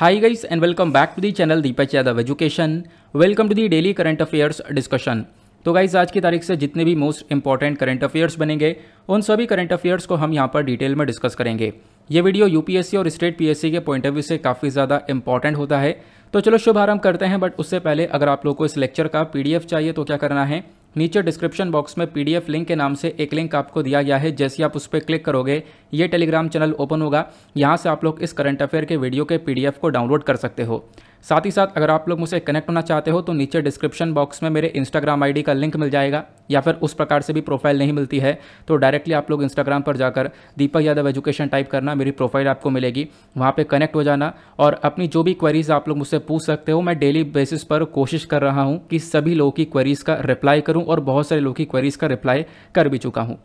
Hi guys and welcome back to the channel Deepak Yadav Education. Welcome to the daily current affairs discussion. तो guys आज की तारीख से जितने भी मोस्ट इंपॉर्टेंट करंट अफेयर्स बनेंगे उन सभी करंट अफेयर्स को हम यहाँ पर डिटेल में डिस्कस करेंगे ये वीडियो यूपीएससी और स्टेट पीएससी के पॉइंट ऑफ व्यू से काफ़ी ज़्यादा इंपॉर्टेंट होता है तो चलो शुभ आरंभ करते हैं बट उससे पहले अगर आप लोग को इस लेक्चर का पीडीएफ चाहिए तो क्या करना है नीचे डिस्क्रिप्शन बॉक्स में पीडीएफ लिंक के नाम से एक लिंक आपको दिया गया है जैसे आप उस पर क्लिक करोगे ये टेलीग्राम चैनल ओपन होगा यहाँ से आप लोग इस करंट अफेयर के वीडियो के पीडीएफ को डाउनलोड कर सकते हो साथ ही साथ अगर आप लोग मुझसे कनेक्ट होना चाहते हो तो नीचे डिस्क्रिप्शन बॉक्स में मेरे इंस्टाग्राम आईडी का लिंक मिल जाएगा या फिर उस प्रकार से भी प्रोफाइल नहीं मिलती है तो डायरेक्टली आप लोग इंस्टाग्राम पर जाकर दीपक यादव एजुकेशन टाइप करना मेरी प्रोफाइल आपको मिलेगी वहाँ पर कनेक्ट हो जाना और अपनी जो भी क्वेरीज़ आप लोग मुझसे पूछ सकते हो मैं डेली बेसिस पर कोशिश कर रहा हूँ कि सभी लोगों की क्वेरीज़ का रिप्लाई करूँ और बहुत सारे लोगों की क्वेरीज़ का रिप्लाई कर भी चुका हूँ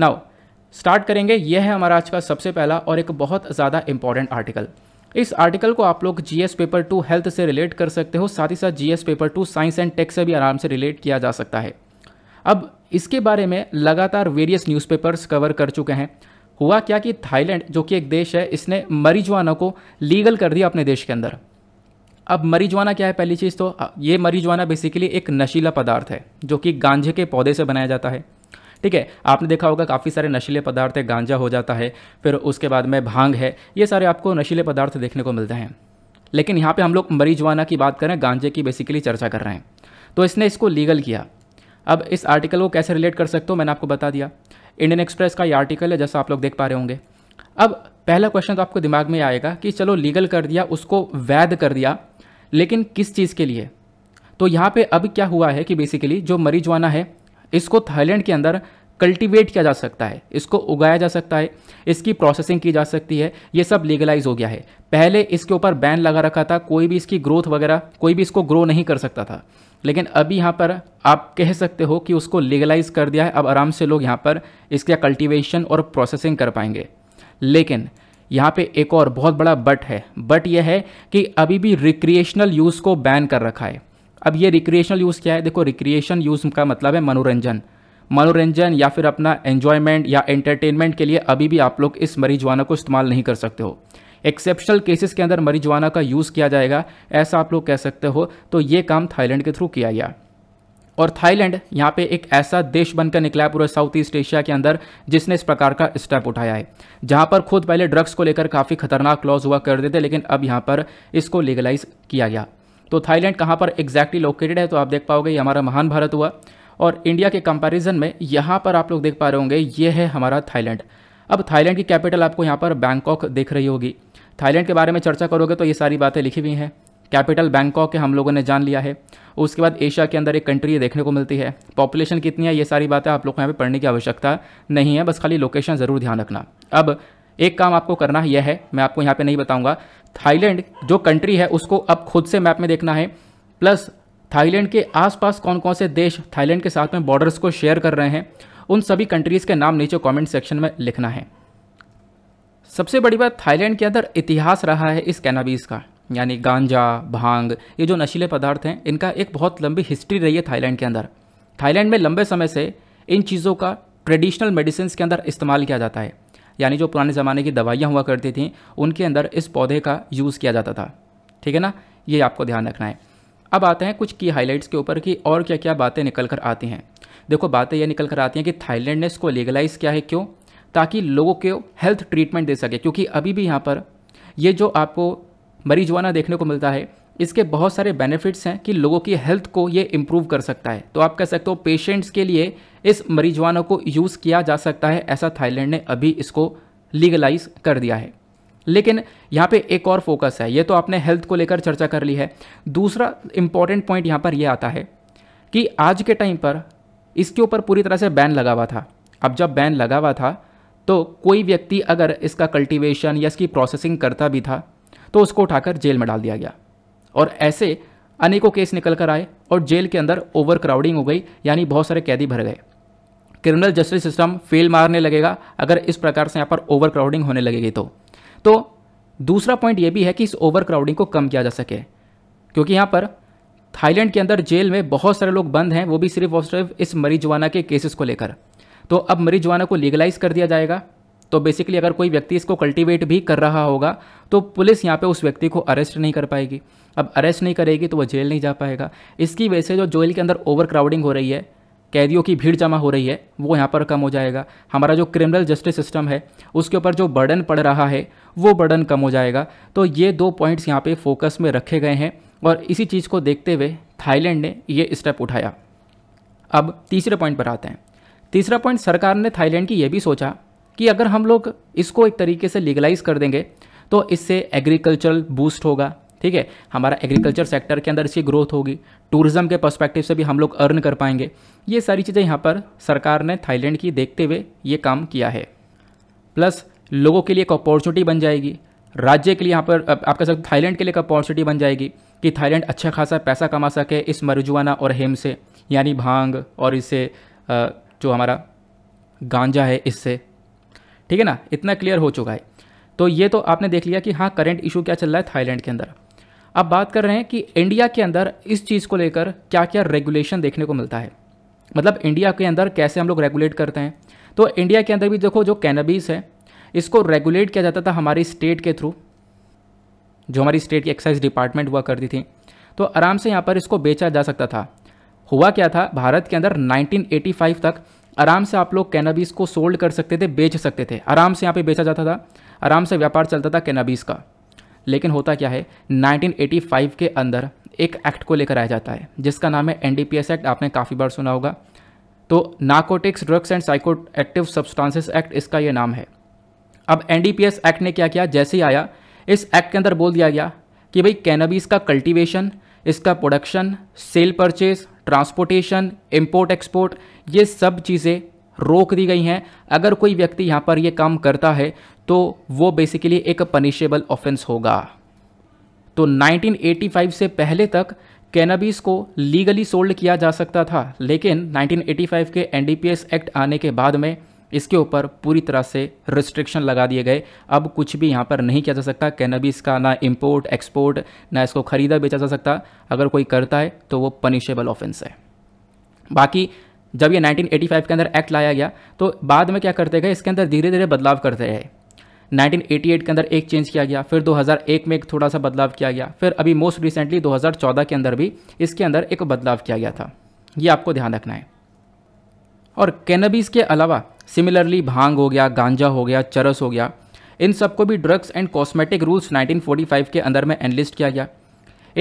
नाउ स्टार्ट करेंगे यह है हमारा आज का सबसे पहला और एक बहुत ज़्यादा इंपॉर्टेंट आर्टिकल इस आर्टिकल को आप लोग जीएस पेपर टू हेल्थ से रिलेट कर सकते हो साथ ही साथ GS paper two science and tech से भी आराम से रिलेट किया जा सकता है अब इसके बारे में लगातार वेरियस न्यूज़पेपर्स कवर कर चुके हैं हुआ क्या कि थाईलैंड जो कि एक देश है इसने मरीजवाना को लीगल कर दिया अपने देश के अंदर अब मरीजवाना क्या है पहली चीज़ तो ये मरीजवाना बेसिकली एक नशीला पदार्थ है जो कि गांजे के पौधे से बनाया जाता है ठीक है आपने देखा होगा काफ़ी सारे नशीले पदार्थ है गांजा हो जाता है फिर उसके बाद में भांग है ये सारे आपको नशीले पदार्थ देखने को मिलते हैं लेकिन यहाँ पे हम लोग मरीजवाना की बात करें गांजे की बेसिकली चर्चा कर रहे हैं तो इसने इसको लीगल किया अब इस आर्टिकल को कैसे रिलेट कर सकते हो मैंने आपको बता दिया इंडियन एक्सप्रेस का ये आर्टिकल है जैसा आप लोग देख पा रहे होंगे अब पहला क्वेश्चन तो आपको दिमाग में आएगा कि चलो लीगल कर दिया उसको वैध कर दिया लेकिन किस चीज़ के लिए तो यहाँ पे अब क्या हुआ है कि बेसिकली जो मरीजवाना है इसको थाईलैंड के अंदर कल्टीवेट किया जा सकता है इसको उगाया जा सकता है इसकी प्रोसेसिंग की जा सकती है ये सब लीगलाइज हो गया है पहले इसके ऊपर बैन लगा रखा था कोई भी इसकी ग्रोथ वगैरह कोई भी इसको ग्रो नहीं कर सकता था लेकिन अभी यहाँ पर आप कह सकते हो कि उसको लीगलाइज कर दिया है अब आराम से लोग यहाँ पर इसका कल्टिवेशन और प्रोसेसिंग कर पाएंगे लेकिन यहाँ पे एक और बहुत बड़ा बट है बट यह है कि अभी भी रिक्रिएशनल यूज़ को बैन कर रखा है अब ये रिक्रिएशनल यूज़ क्या है देखो रिक्रिएशन यूज़ का मतलब है मनोरंजन मनोरंजन या फिर अपना एन्जॉयमेंट या एंटरटेनमेंट के लिए अभी भी आप लोग इस मरीजवाना को इस्तेमाल नहीं कर सकते हो एक्सेप्शनल केसेस के अंदर मरीजवाना का यूज़ किया जाएगा ऐसा आप लोग कह सकते हो तो ये काम थाईलैंड के थ्रू किया गया और थाईलैंड यहाँ पे एक ऐसा देश बनकर निकला है पूरे साउथ ईस्ट एशिया के अंदर जिसने इस प्रकार का स्टेप उठाया है जहाँ पर खुद पहले ड्रग्स को लेकर काफ़ी खतरनाक लॉज हुआ करते थे लेकिन अब यहाँ पर इसको लीगलाइज किया गया तो थाईलैंड कहाँ पर एग्जैक्टली लोकेटेड है तो आप देख पाओगे ये हमारा महान भारत हुआ और इंडिया के कंपैरिजन में यहाँ पर आप लोग देख पा रहे होंगे ये है हमारा थाईलैंड अब थाईलैंड की कैपिटल आपको यहाँ पर बैंकॉक देख रही होगी थाईलैंड के बारे में चर्चा करोगे तो ये सारी बातें लिखी हुई हैं कैपिटल बैंकॉक है हम लोगों ने जान लिया है उसके बाद एशिया के अंदर एक कंट्री देखने को मिलती है पॉपुलेशन कितनी है ये सारी बातें आप लोग को यहाँ पर पढ़ने की आवश्यकता नहीं है बस खाली लोकेशन ज़रूर ध्यान रखना अब एक काम आपको करना यह है मैं आपको यहाँ पे नहीं बताऊंगा थाईलैंड जो कंट्री है उसको अब खुद से मैप में देखना है प्लस थाईलैंड के आसपास कौन कौन से देश थाईलैंड के साथ में बॉर्डर्स को शेयर कर रहे हैं उन सभी कंट्रीज़ के नाम नीचे कमेंट सेक्शन में लिखना है सबसे बड़ी बात थाईलैंड के अंदर इतिहास रहा है इस कैनाबीज़ का यानी गांजा भांग ये जो नशीले पदार्थ हैं इनका एक बहुत लंबी हिस्ट्री रही है थाईलैंड के अंदर थाईलैंड में लंबे समय से इन चीज़ों का ट्रेडिशनल मेडिसिन के अंदर इस्तेमाल किया जाता है यानी जो पुराने ज़माने की दवाइयाँ हुआ करती थी उनके अंदर इस पौधे का यूज़ किया जाता था ठीक है ना ये आपको ध्यान रखना है अब आते हैं कुछ की हाईलाइट्स के ऊपर कि और क्या क्या बातें निकल कर आती हैं देखो बातें ये निकल कर आती हैं कि थाईलैंड ने इसको लीगलाइज़ किया है क्यों ताकि लोगों को हेल्थ ट्रीटमेंट दे सके क्योंकि अभी भी यहाँ पर ये जो आपको मरीजवाना देखने को मिलता है इसके बहुत सारे बेनिफिट्स हैं कि लोगों की हेल्थ को ये इम्प्रूव कर सकता है तो आप कह सकते हो पेशेंट्स के लिए इस मरीजवानों को यूज़ किया जा सकता है ऐसा थाईलैंड ने अभी इसको लीगलाइज कर दिया है लेकिन यहाँ पे एक और फोकस है ये तो आपने हेल्थ को लेकर चर्चा कर ली है दूसरा इम्पॉर्टेंट पॉइंट यहाँ पर यह आता है कि आज के टाइम पर इसके ऊपर पूरी तरह से बैन लगा हुआ था अब जब बैन लगा हुआ था तो कोई व्यक्ति अगर इसका कल्टीवेशन या इसकी प्रोसेसिंग करता भी था तो उसको उठाकर जेल में डाल दिया गया और ऐसे अनेकों केस निकल कर आए और जेल के अंदर ओवर क्राउडिंग हो गई यानी बहुत सारे कैदी भर गए क्रिमिनल जस्टिस सिस्टम फेल मारने लगेगा अगर इस प्रकार से यहाँ पर ओवर क्राउडिंग होने लगेगी तो तो दूसरा पॉइंट ये भी है कि इस ओवर क्राउडिंग को कम किया जा सके क्योंकि यहाँ पर थाईलैंड के अंदर जेल में बहुत सारे लोग बंद हैं वो भी सिर्फ और सिर्फ इस मरीजवाना के केसेस को लेकर तो अब मरीजवाना को लीगलाइज कर दिया जाएगा तो बेसिकली अगर कोई व्यक्ति इसको कल्टीवेट भी कर रहा होगा तो पुलिस यहाँ पे उस व्यक्ति को अरेस्ट नहीं कर पाएगी अब अरेस्ट नहीं करेगी तो वह जेल नहीं जा पाएगा इसकी वजह से जो जेल के अंदर ओवर क्राउडिंग हो रही है कैदियों की भीड़ जमा हो रही है वो यहाँ पर कम हो जाएगा हमारा जो क्रिमिनल जस्टिस सिस्टम है उसके ऊपर जो बर्डन पड़ रहा है वो बर्डन कम हो जाएगा तो ये दो पॉइंट्स यहाँ पे फोकस में रखे गए हैं और इसी चीज़ को देखते हुए थाईलैंड ने ये स्टेप उठाया अब तीसरे पॉइंट पर आते हैं तीसरा पॉइंट सरकार ने थाईलैंड की ये भी सोचा कि अगर हम लोग इसको एक तरीके से लीगलाइज कर देंगे तो इससे एग्रीकल्चरल बूस्ट होगा ठीक है हमारा एग्रीकल्चर सेक्टर के अंदर इसकी ग्रोथ होगी टूरिज्म के पर्सपेक्टिव से भी हम लोग अर्न कर पाएंगे ये सारी चीज़ें यहाँ पर सरकार ने थाईलैंड की देखते हुए ये काम किया है प्लस लोगों के लिए एक अपॉर्चुनिटी बन जाएगी राज्य के लिए यहाँ पर आप कह सकते थाईलैंड के लिए एक अपॉर्चुनिटी बन जाएगी कि थाईलैंड अच्छा खासा पैसा कमा सके इस मरुजुआना और हेम से यानी भांग और इससे जो हमारा गांजा है इससे ठीक है ना इतना क्लियर हो चुका है तो ये तो आपने देख लिया कि हाँ करेंट इशू क्या चल रहा है थाईलैंड के अंदर अब बात कर रहे हैं कि इंडिया के अंदर इस चीज़ को लेकर क्या क्या रेगुलेशन देखने को मिलता है मतलब इंडिया के अंदर कैसे हम लोग रेगुलेट करते हैं तो इंडिया के अंदर भी देखो जो कैनबीज है इसको रेगुलेट किया जाता था हमारी स्टेट के थ्रू जो हमारी स्टेट की एक्साइज डिपार्टमेंट हुआ करती थी तो आराम से यहाँ पर इसको बेचा जा सकता था हुआ क्या था भारत के अंदर 1985 तक आराम से आप लोग कैनाबीस को सोल्ड कर सकते थे बेच सकते थे आराम से यहाँ पे बेचा जाता था आराम से व्यापार चलता था कैनाबीस का लेकिन होता क्या है 1985 के अंदर एक एक्ट को लेकर आया जाता है जिसका नाम है एन एक्ट आपने काफ़ी बार सुना होगा तो narcotics drugs and psychoactive substances act इसका यह नाम है अब एन एक्ट ने क्या किया जैसे ही आया इस एक्ट के अंदर बोल दिया गया कि भाई कैनबीज का कल्टीवेशन इसका production sale purchase transportation import export ये सब चीज़ें रोक दी गई हैं अगर कोई व्यक्ति यहाँ पर ये काम करता है तो वो बेसिकली एक पनिशेबल ऑफेंस होगा तो 1985 से पहले तक कैनाबीस को लीगली सोल्ड किया जा सकता था लेकिन 1985 के एनडीपीएस एक्ट आने के बाद में इसके ऊपर पूरी तरह से रिस्ट्रिक्शन लगा दिए गए अब कुछ भी यहाँ पर नहीं किया जा सकता कैनबिस का ना इम्पोर्ट एक्सपोर्ट ना इसको ख़रीदा बेचा जा सकता अगर कोई करता है तो वो पनिशेबल ऑफेंस है बाकी जब ये 1985 के अंदर एक्ट लाया गया तो बाद में क्या करते गए इसके अंदर धीरे धीरे बदलाव करते रहे 1988 के अंदर एक चेंज किया गया फिर 2001 में एक थोड़ा सा बदलाव किया गया फिर अभी मोस्ट रिसेंटली 2014 के अंदर भी इसके अंदर एक बदलाव किया गया था ये आपको ध्यान रखना है और कैनबीज के अलावा सिमिलरली भांग हो गया गांजा हो गया चरस हो गया इन सबको भी ड्रग्स एंड कॉस्मेटिक रूल्स 1945 के अंदर में एनलिस्ट किया गया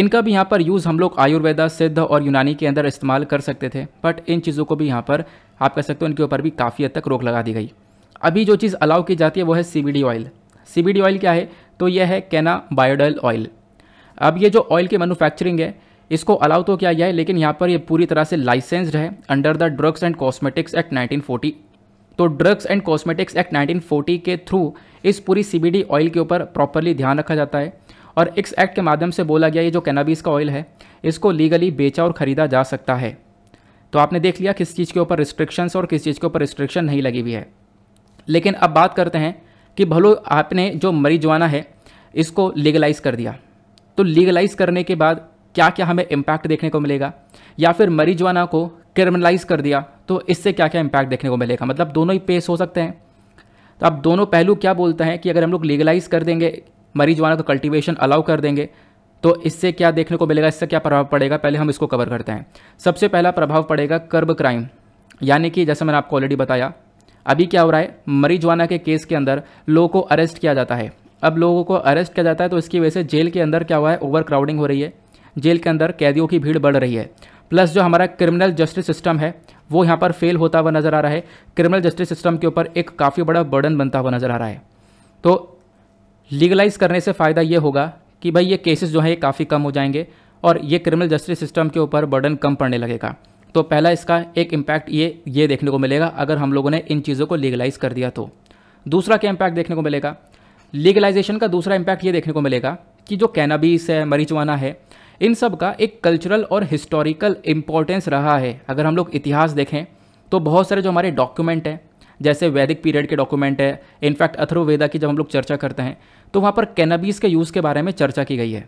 इनका भी यहाँ पर यूज़ हम लोग आयुर्वेदा सिद्ध और यूनानी के अंदर इस्तेमाल कर सकते थे बट इन चीज़ों को भी यहाँ पर आप कह सकते हो इनके ऊपर भी काफ़ी हद तक रोक लगा दी गई अभी जो चीज़ अलाउ की जाती है वो है सी ऑयल सी ऑयल क्या है तो यह है कैना बायोडल ऑयल अब ये जो ऑयल की मैनुफैक्चरिंग है इसको अलाउ तो किया गया है लेकिन यहाँ पर ये पूरी तरह से लाइसेंस्ड है under the drugs and cosmetics act 1940 तो ड्रग्स एंड कॉस्मेटिक्स एक्ट 1940 के थ्रू इस पूरी सीबीडी ऑयल के ऊपर प्रॉपरली ध्यान रखा जाता है और इस एक्ट के माध्यम से बोला गया ये जो कैनाबीज का ऑयल है इसको लीगली बेचा और ख़रीदा जा सकता है तो आपने देख लिया किस चीज़ के ऊपर रिस्ट्रिक्शंस और किस चीज़ के ऊपर रिस्ट्रिक्शन नहीं लगी हुई है लेकिन अब बात करते हैं कि भलो आपने जो मरीजवाना है इसको लीगलाइज कर दिया तो लीगलाइज करने के बाद क्या क्या हमें इम्पैक्ट देखने को मिलेगा या फिर मरीजवाना को क्रिमिनलाइज कर दिया तो इससे क्या क्या इम्पैक्ट देखने को मिलेगा मतलब दोनों ही पेश हो सकते हैं तो अब दोनों पहलू क्या बोलते हैं कि अगर हम लोग लीगलाइज कर देंगे मरीज वाला का कल्टिवेशन अलाउ कर देंगे तो इससे क्या देखने को मिलेगा इससे क्या प्रभाव पड़ेगा पहले हम इसको कवर करते हैं सबसे पहला प्रभाव पड़ेगा कर्ब क्राइम यानी कि जैसे मैंने आपको ऑलरेडी बताया अभी क्या हो रहा है मरीजवाना के केस के अंदर लोगों को अरेस्ट किया जाता है अब लोगों को अरेस्ट किया जाता है तो इसकी वजह से जेल के अंदर क्या हुआ है ओवर क्राउडिंग हो रही है जेल के अंदर कैदियों की भीड़ बढ़ रही है प्लस जो हमारा क्रिमिनल जस्टिस सिस्टम है वो यहाँ पर फेल होता हुआ नज़र आ रहा है क्रिमिनल जस्टिस सिस्टम के ऊपर एक काफ़ी बड़ा बर्डन बनता हुआ नज़र आ रहा है तो लीगलाइज करने से फ़ायदा ये होगा कि भाई ये केसेस जो हैं ये काफ़ी कम हो जाएंगे और ये क्रिमिनल जस्टिस सिस्टम के ऊपर बर्डन कम पड़ने लगेगा तो पहला इसका एक इम्पैक्ट ये ये देखने को मिलेगा अगर हम लोगों ने इन चीज़ों को लीगलाइज कर दिया तो दूसरा क्या इम्पैक्ट देखने को मिलेगा लीगलाइजेशन का दूसरा इम्पैक्ट ये देखने को मिलेगा कि जो कैनाबीस है मरीचवाना है इन सब का एक कल्चरल और हिस्टोरिकल इम्पोर्टेंस रहा है अगर हम लोग इतिहास देखें तो बहुत सारे जो हमारे डॉक्यूमेंट हैं जैसे वैदिक पीरियड के डॉक्यूमेंट है इनफैक्ट अथर्ववेदा की जब हम लोग चर्चा करते हैं तो वहाँ पर कैनबीज के यूज़ के बारे में चर्चा की गई है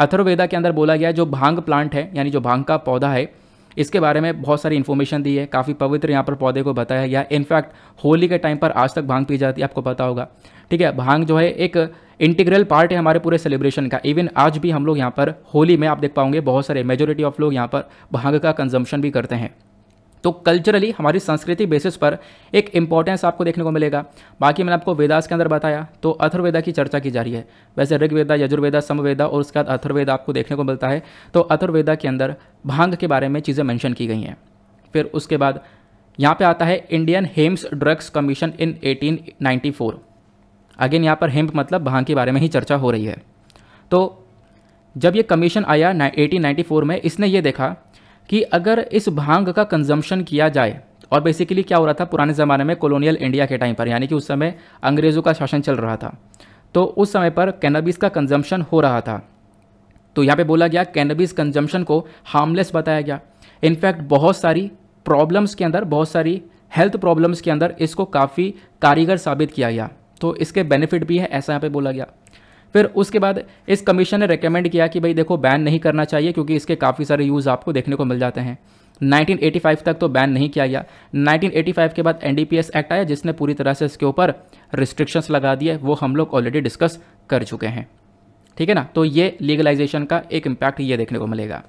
अथर्ववेदा के अंदर बोला गया जो भांग प्लांट है यानी जो भांग का पौधा है इसके बारे में बहुत सारी इन्फॉर्मेशन दी है काफ़ी पवित्र यहाँ पर पौधे को बताया गया इनफैक्ट होली के टाइम पर आज तक भांग पी जाती है आपको पता होगा ठीक है भांग जो है एक इंटीग्रल पार्ट है हमारे पूरे सेलिब्रेशन का इवन आज भी हम लोग यहाँ पर होली में आप देख पाओगे बहुत सारे मेजोरिटी ऑफ लोग यहाँ पर भांग का कंजम्पशन भी करते हैं तो कल्चरली हमारी संस्कृति बेसिस पर एक इंपॉर्टेंस आपको देखने को मिलेगा बाकी मैंने आपको वेदास के अंदर बताया तो अथर्वेदा की चर्चा की जा रही है वैसे ऋग्वेदा यजुर्वेदा समवेदा और उसके बाद अथर्वेद आपको देखने को मिलता है तो अथर्वेदा के अंदर भांग के बारे में चीज़ें मैंशन की गई हैं फिर उसके बाद यहाँ पे आता है Indian hemp drugs commission in 1894 again यहाँ पर हेम्प मतलब भांग के बारे में ही चर्चा हो रही है तो जब ये कमीशन आया 1894 में इसने ये देखा कि अगर इस भांग का कंजम्पशन किया जाए और बेसिकली क्या हो रहा था पुराने ज़माने में कॉलोनियल इंडिया के टाइम पर यानी कि उस समय अंग्रेज़ों का शासन चल रहा था तो उस समय पर कैनबिस का कंजम्पशन हो रहा था तो यहाँ पे बोला गया कैनबिस कंजम्पशन को हार्मलेस बताया गया इनफैक्ट बहुत सारी प्रॉब्लम्स के अंदर बहुत सारी हेल्थ प्रॉब्लम्स के अंदर इसको काफ़ी कारीगर साबित किया गया तो इसके बेनिफिट भी है ऐसा यहाँ पे बोला गया फिर उसके बाद इस कमीशन ने रिकमेंड किया कि भाई देखो बैन नहीं करना चाहिए क्योंकि इसके काफ़ी सारे यूज़ आपको देखने को मिल जाते हैं 1985 तक तो बैन नहीं किया गया 1985 के बाद एन एक्ट आया जिसने पूरी तरह से इसके ऊपर रिस्ट्रिक्शंस लगा दिए वो हम लोग ऑलरेडी डिस्कस कर चुके हैं ठीक है ना तो ये लीगलाइजेशन का एक इम्पैक्ट ये देखने को मिलेगा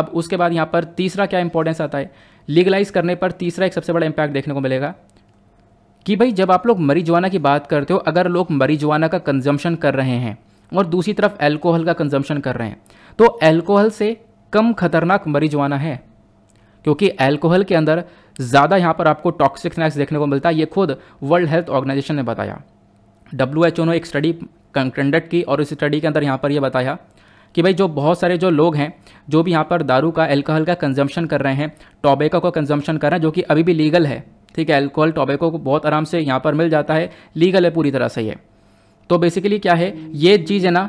अब उसके बाद यहाँ पर तीसरा क्या इंपॉर्टेंस आता है लीगलाइज करने पर तीसरा एक सबसे बड़ा इम्पैक्ट देखने को मिलेगा कि भाई जब आप लोग मरीजवाना की बात करते हो अगर लोग मरीजवाना का कंजम्पशन कर रहे हैं और दूसरी तरफ एल्कोहल का कंजम्पशन कर रहे हैं तो एल्कोहल से कम खतरनाक मरीजवाना है क्योंकि एल्कोहल के अंदर ज़्यादा यहाँ पर आपको टॉक्सिक स्नैक्स देखने को मिलता है ये खुद वर्ल्ड हेल्थ ऑर्गेनाइजेशन ने बताया डब्ल्यू एच ओ ने एक स्टडी कंडक्ट की और इस स्टडी के अंदर यहाँ पर यह बताया कि भाई जो बहुत सारे जो लोग हैं जो भी यहाँ पर दारू का एल्कोहल का कंजम्पशन कर रहे हैं टोबेको का कंजम्पशन कर रहे हैं जो कि अभी भी लीगल है ठीक है एल्कोहल टोबैको को बहुत आराम से यहाँ पर मिल जाता है लीगल है पूरी तरह से ये तो बेसिकली क्या है ये चीज़ है ना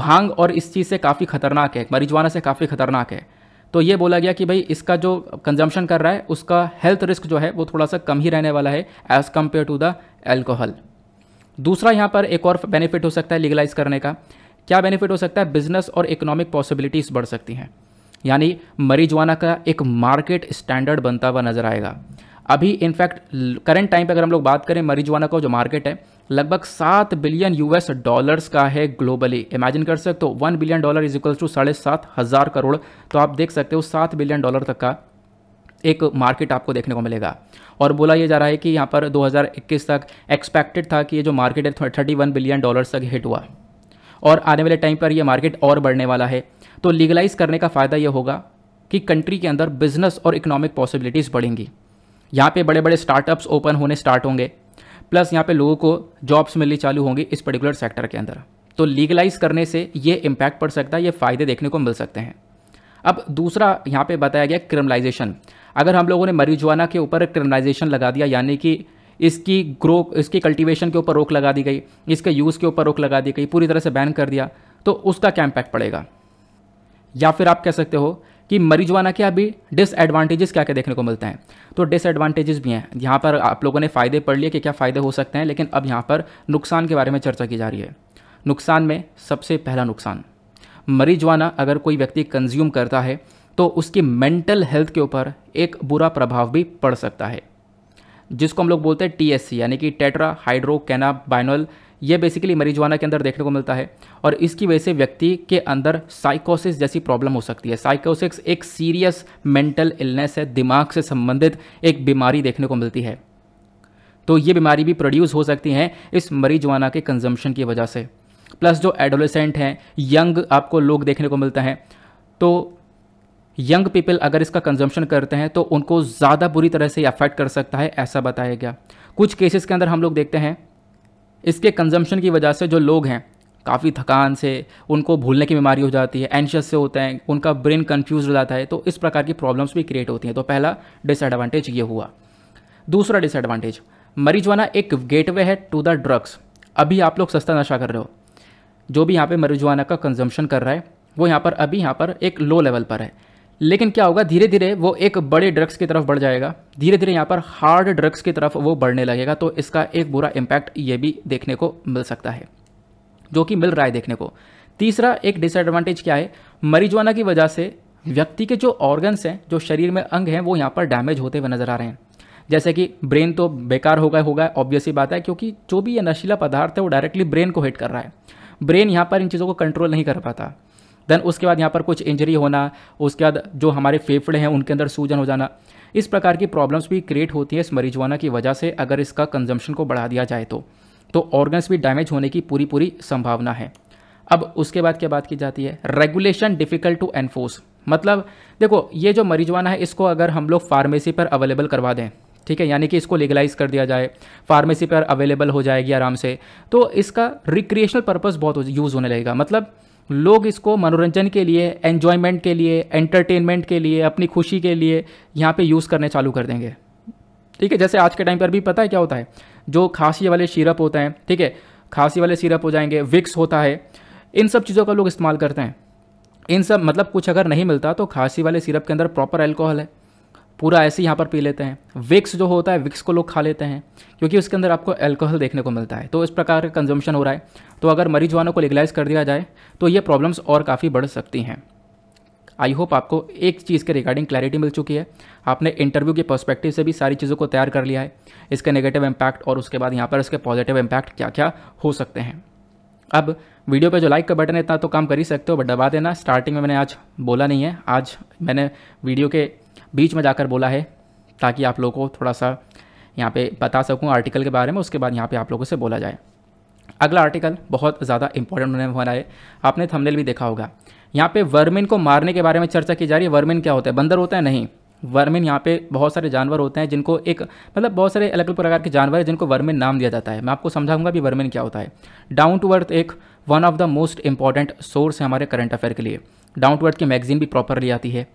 भांग और इस चीज़ से काफ़ी खतरनाक है मरीजवाना से काफ़ी खतरनाक है तो ये बोला गया कि भाई इसका जो कंजम्पशन कर रहा है उसका हेल्थ रिस्क जो है वो थोड़ा सा कम ही रहने वाला है as compare to the alcohol दूसरा यहाँ पर एक और बेनिफिट हो सकता है लीगलाइज करने का क्या बेनिफिट हो सकता है बिजनेस और इकोनॉमिक पॉसिबिलिटीज़ बढ़ सकती हैं यानी मरीजवाना का एक मार्केट स्टैंडर्ड बनता हुआ नजर आएगा अभी इनफैक्ट करंट टाइम पे अगर हम लोग बात करें मरीजवाना का जो मार्केट है लगभग सात बिलियन यूएस डॉलर्स का है ग्लोबली इमेजिन कर सकते हो one billion dollar is equals to साढ़े सात हज़ार करोड़ तो आप देख सकते हो सात बिलियन डॉलर तक का एक मार्केट आपको देखने को मिलेगा और बोला यह जा रहा है कि यहाँ पर 2021 तक एक्सपेक्टेड था कि ये जो मार्केट है थर्टी वन बिलियन डॉलर तक हिट हुआ और आने वाले टाइम पर यह मार्केट और बढ़ने वाला है तो लीगलाइज करने का फ़ायदा यह होगा कि कंट्री के अंदर बिजनेस और इकोनॉमिक पॉसिबिलिटीज़ बढ़ेंगी यहाँ पे बड़े बड़े स्टार्टअप्स ओपन होने स्टार्ट होंगे प्लस यहाँ पे लोगों को जॉब्स मिलनी चालू होंगी इस पर्टिकुलर सेक्टर के अंदर तो लीगलाइज करने से ये इम्पैक्ट पड़ सकता है ये फ़ायदे देखने को मिल सकते हैं अब दूसरा यहाँ पे बताया गया क्रिमिनलाइजेशन अगर हम लोगों ने मरीजवाना के ऊपर क्रिमिनलाइजेशन लगा दिया यानी कि इसकी ग्रो इसकी कल्टीवेशन के ऊपर रोक लगा दी गई इसके यूज़ के ऊपर रोक लगा दी गई पूरी तरह से बैन कर दिया तो उसका क्या इम्पैक्ट पड़ेगा या फिर आप कह सकते हो कि मरीजवाना के अभी डिसएडवांटेजेस क्या क्या देखने को मिलते हैं तो डिसएडवांटेजेस भी हैं यहाँ पर आप लोगों ने फ़ायदे पढ़ लिए कि क्या फ़ायदे हो सकते हैं लेकिन अब यहाँ पर नुकसान के बारे में चर्चा की जा रही है नुकसान में सबसे पहला नुकसान मरीजवाना अगर कोई व्यक्ति कंज्यूम करता है तो उसकी मेंटल हेल्थ के ऊपर एक बुरा प्रभाव भी पड़ सकता है जिसको हम लोग बोलते हैं टी यानी कि टेट्रा हाइड्रो कैना बाइनल यह बेसिकली मरीजवाना के अंदर देखने को मिलता है और इसकी वजह से व्यक्ति के अंदर साइकोसिस जैसी प्रॉब्लम हो सकती है साइकोसिक्स एक सीरियस मेंटल इलनेस है दिमाग से संबंधित एक बीमारी देखने को मिलती है तो ये बीमारी भी प्रोड्यूस हो सकती हैं इस मरीजवाना के कंजम्पशन की वजह से प्लस जो एडोलेसेंट हैं यंग आपको लोग देखने को मिलता है तो यंग पीपल अगर इसका कंजम्पशन करते हैं तो उनको ज़्यादा बुरी तरह से अफेक्ट कर सकता है ऐसा बताया गया कुछ केसेस के अंदर हम लोग देखते हैं इसके कंजम्पशन की वजह से जो लोग हैं काफ़ी थकान से उनको भूलने की बीमारी हो जाती है एनशियस से होते हैं उनका ब्रेन कन्फ्यूज हो जाता है तो इस प्रकार की प्रॉब्लम्स भी क्रिएट होती हैं तो पहला डिसएडवांटेज ये हुआ दूसरा डिसएडवांटेज मरीजवाना एक गेटवे है टू द ड्रग्स अभी आप लोग सस्ता नशा कर रहे हो जो भी यहाँ पे मरीजवाना का कंजम्पशन कर रहा है वो यहाँ पर अभी यहाँ पर एक लो लेवल पर है लेकिन क्या होगा धीरे धीरे वो एक बड़े ड्रग्स की तरफ बढ़ जाएगा धीरे धीरे यहाँ पर हार्ड ड्रग्स की तरफ वो बढ़ने लगेगा तो इसका एक बुरा इम्पैक्ट ये भी देखने को मिल सकता है जो कि मिल रहा है देखने को तीसरा एक डिसएडवांटेज क्या है मरीजवाना की वजह से व्यक्ति के जो ऑर्गन्स हैं जो शरीर में अंग हैं वो यहाँ पर डैमेज होते हुए नज़र आ रहे हैं जैसे कि ब्रेन तो बेकार होगा होगा ऑब्वियस ही बात है क्योंकि जो भी ये नशीला पदार्थ है वो डायरेक्टली ब्रेन को हिट कर रहा है ब्रेन यहाँ पर इन चीज़ों को कंट्रोल नहीं कर पाता देन उसके बाद यहाँ पर कुछ इंजरी होना उसके बाद जो हमारे फेफड़े हैं उनके अंदर सूजन हो जाना इस प्रकार की प्रॉब्लम्स भी क्रिएट होती हैं इस मरीजवाना की वजह से अगर इसका कंजम्पशन को बढ़ा दिया जाए तो तो ऑर्गन्स भी डैमेज होने की पूरी पूरी संभावना है अब उसके बाद क्या बात की जाती है रेगुलेशन डिफ़िकल्ट टू एनफोर्स मतलब देखो ये जो मरीजवाना है इसको अगर हम लोग फार्मेसी पर अवेलेबल करवा दें ठीक है यानी कि इसको लीगलाइज कर दिया जाए फार्मेसी पर अवेलेबल हो जाएगी आराम से तो इसका रिक्रिएशनल पर्पज़ बहुत यूज़ होने लगेगा मतलब लोग इसको मनोरंजन के लिए एन्जॉयमेंट के लिए एंटरटेनमेंट के लिए अपनी खुशी के लिए यहाँ पे यूज़ करने चालू कर देंगे ठीक है जैसे आज के टाइम पर भी पता है क्या होता है जो खांसी वाले सिरप होते हैं ठीक है खांसी वाले सिरप हो जाएंगे विक्स होता है इन सब चीज़ों का लोग इस्तेमाल करते हैं इन सब मतलब कुछ अगर नहीं मिलता तो खांसी वाले सिरप के अंदर प्रॉपर एल्कोहल है पूरा ऐसे यहाँ पर पी लेते हैं विक्स जो होता है विक्स को लोग खा लेते हैं क्योंकि उसके अंदर आपको एल्कोहल देखने को मिलता है तो इस प्रकार का कंजम्पशन हो रहा है तो अगर मरीजवानों को लीगलाइज कर दिया जाए तो ये प्रॉब्लम्स और काफ़ी बढ़ सकती हैं आई होप आपको एक चीज़ के रिगार्डिंग क्लैरिटी मिल चुकी है आपने इंटरव्यू के पर्सपेक्टिव से भी सारी चीज़ों को तैयार कर लिया है इसके नेगेटिव इम्पैक्ट और उसके बाद यहाँ पर इसके पॉजिटिव इम्पैक्ट क्या क्या हो सकते हैं अब वीडियो पे जो लाइक का बटन है इतना तो काम कर ही सकते हो बट दबा देना स्टार्टिंग में मैंने आज बोला नहीं है आज मैंने वीडियो के बीच में जाकर बोला है ताकि आप लोगों को थोड़ा सा यहाँ पे बता सकूँ आर्टिकल के बारे में उसके बाद यहाँ पे आप लोगों से बोला जाए अगला आर्टिकल बहुत ज़्यादा इंपॉर्टेंट होने वाला है आपने थंबनेल भी देखा होगा यहाँ पे वर्मिन को मारने के बारे में चर्चा की जा रही है वर्मिन क्या होता है बंदर होता है नहीं वर्मिन यहाँ पे बहुत सारे जानवर होते हैं जिनको एक मतलब बहुत सारे अलग अलग प्रकार के जानवर हैं जिनको वर्मिन नाम दिया जाता है मैं आपको समझाऊंगा भी वर्मिन क्या होता है डाउन टू अर्थ एक one of the most important source है हमारे करंट अफेयर के लिए डाउन टू अर्थ की मैगजीन भी प्रॉपरली आती है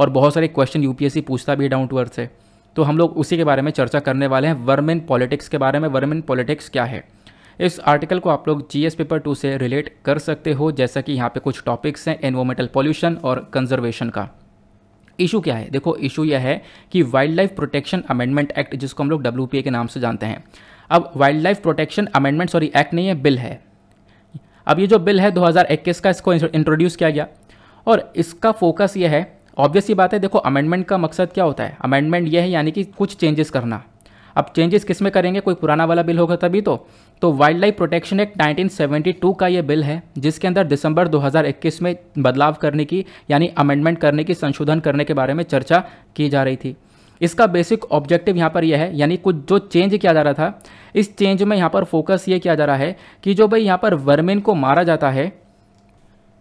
और बहुत सारे क्वेश्चन यूपीएससी पूछता भी डाउन टू अर्थ से तो हम लोग उसी के बारे में चर्चा करने वाले हैं वर्मिन पॉलिटिक्स के बारे में वर्मेन पॉलिटिक्स क्या है इस आर्टिकल को आप लोग जी पेपर टू से रिलेट कर सकते हो जैसा कि यहाँ पे कुछ टॉपिक्स हैं एनवायरमेंटल पॉल्यूशन और कंजर्वेशन का इशू क्या है देखो इशू यह है कि wildlife protection amendment act जिसको हम लोग डब्ल्यू के नाम से जानते हैं अब wildlife protection amendment sorry act नहीं है बिल है अब ये जो बिल है 2021 का इसको इंट्रोड्यूस किया गया और इसका फोकस यह है ऑब्वियस ही बात है देखो अमेंडमेंट का मकसद क्या होता है अमेंडमेंट ये है यानी कि कुछ चेंजेस करना अब चेंजेस किस में करेंगे कोई पुराना वाला बिल होगा तभी तो तो वाइल्ड लाइफ प्रोटेक्शन एक्ट 1972 का ये बिल है जिसके अंदर दिसंबर 2021 में बदलाव करने की यानी अमेंडमेंट करने की संशोधन करने के बारे में चर्चा की जा रही थी इसका बेसिक ऑब्जेक्टिव यहाँ पर यह है यानी कुछ जो चेंज किया जा रहा था इस चेंज में यहाँ पर फोकस ये किया जा रहा है कि जो भाई यहाँ पर वर्मेन को मारा जाता है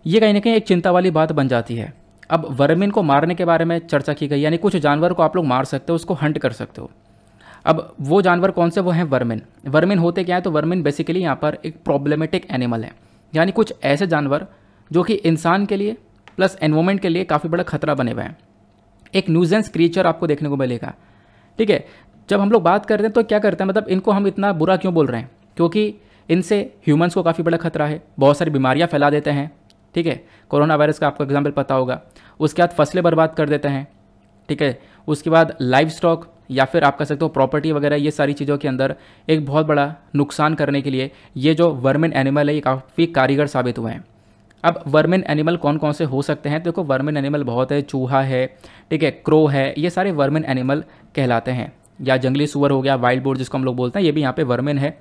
ये कहीं ना कहीं एक चिंता वाली बात बन जाती है अब वर्मिन को मारने के बारे में चर्चा की गई यानी कुछ जानवर को आप लोग मार सकते हो उसको हंट कर सकते हो अब वो जानवर कौन से वो हैं वर्मिन वर्मिन होते क्या है तो वर्मिन बेसिकली यहाँ पर एक प्रॉब्लमेटिक एनिमल है यानी कुछ ऐसे जानवर जो कि इंसान के लिए प्लस एनवायरमेंट के लिए काफ़ी बड़ा खतरा बने हुए हैं एक न्यूजेंस क्रिएचर आपको देखने को मिलेगा ठीक है जब हम लोग बात करते हैं तो क्या करते हैं मतलब इनको हम इतना बुरा क्यों बोल रहे हैं क्योंकि इनसे ह्यूमंस को काफ़ी बड़ा खतरा है बहुत सारी बीमारियाँ फैला देते हैं ठीक है कोरोना वायरस का आपको एग्जाम्पल पता होगा उसके बाद फसलें बर्बाद कर देते हैं ठीक है उसके बाद लाइव स्टॉक या फिर आप कह सकते हो प्रॉपर्टी वगैरह ये सारी चीज़ों के अंदर एक बहुत बड़ा नुकसान करने के लिए ये जो वर्मिन एनिमल है ये काफ़ी कारीगर साबित हुए हैं अब वर्मिन एनिमल कौन कौन से हो सकते हैं देखो वर्मिन एनिमल बहुत है चूहा है ठीक है क्रो है ये सारे वर्मिन एनिमल कहलाते हैं या जंगली सुअर हो गया वाइल्ड बोर्ड जिसको हम लोग बोलते हैं ये भी यहाँ पे वर्मिन है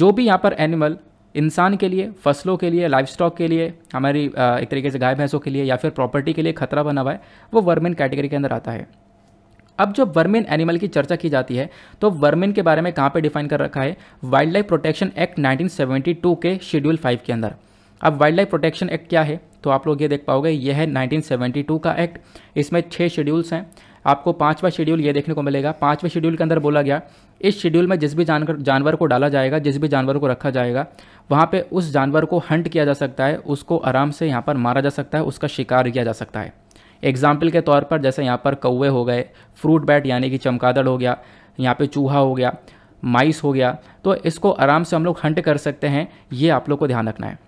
जो भी यहाँ पर एनिमल इंसान के लिए फसलों के लिए लाइफ स्टॉक के लिए हमारी एक तरीके से गाय भैंसों के लिए या फिर प्रॉपर्टी के लिए खतरा बना हुआ है वो वर्मिन कैटेगरी के अंदर आता है अब जब वर्मिन एनिमल की चर्चा की जाती है तो वर्मिन के बारे में कहाँ पे डिफाइन कर रखा है वाइल्ड लाइफ प्रोटेक्शन एक्ट 1972 के शेड्यूल फाइव के अंदर अब वाइल्ड लाइफ प्रोटेक्शन एक्ट क्या है तो आप लोग ये देख पाओगे यह है 1972 का एक्ट इसमें छः शेड्यूल्स हैं आपको पाँचवा शेड्यूल ये देखने को मिलेगा पाँचवें शेड्यूल के अंदर बोला गया इस शेड्यूल में जिस भी जानकर जानवर को डाला जाएगा जिस भी जानवर को रखा जाएगा वहाँ पे उस जानवर को हंट किया जा सकता है उसको आराम से यहाँ पर मारा जा सकता है उसका शिकार किया जा सकता है एग्जाम्पल के तौर पर जैसे यहाँ पर कौवे हो गए फ्रूट बैट यानी कि चमकादड़ हो गया यहाँ पर चूहा हो गया माइस हो गया तो इसको आराम से हम लोग हंट कर सकते हैं ये आप लोग को ध्यान रखना है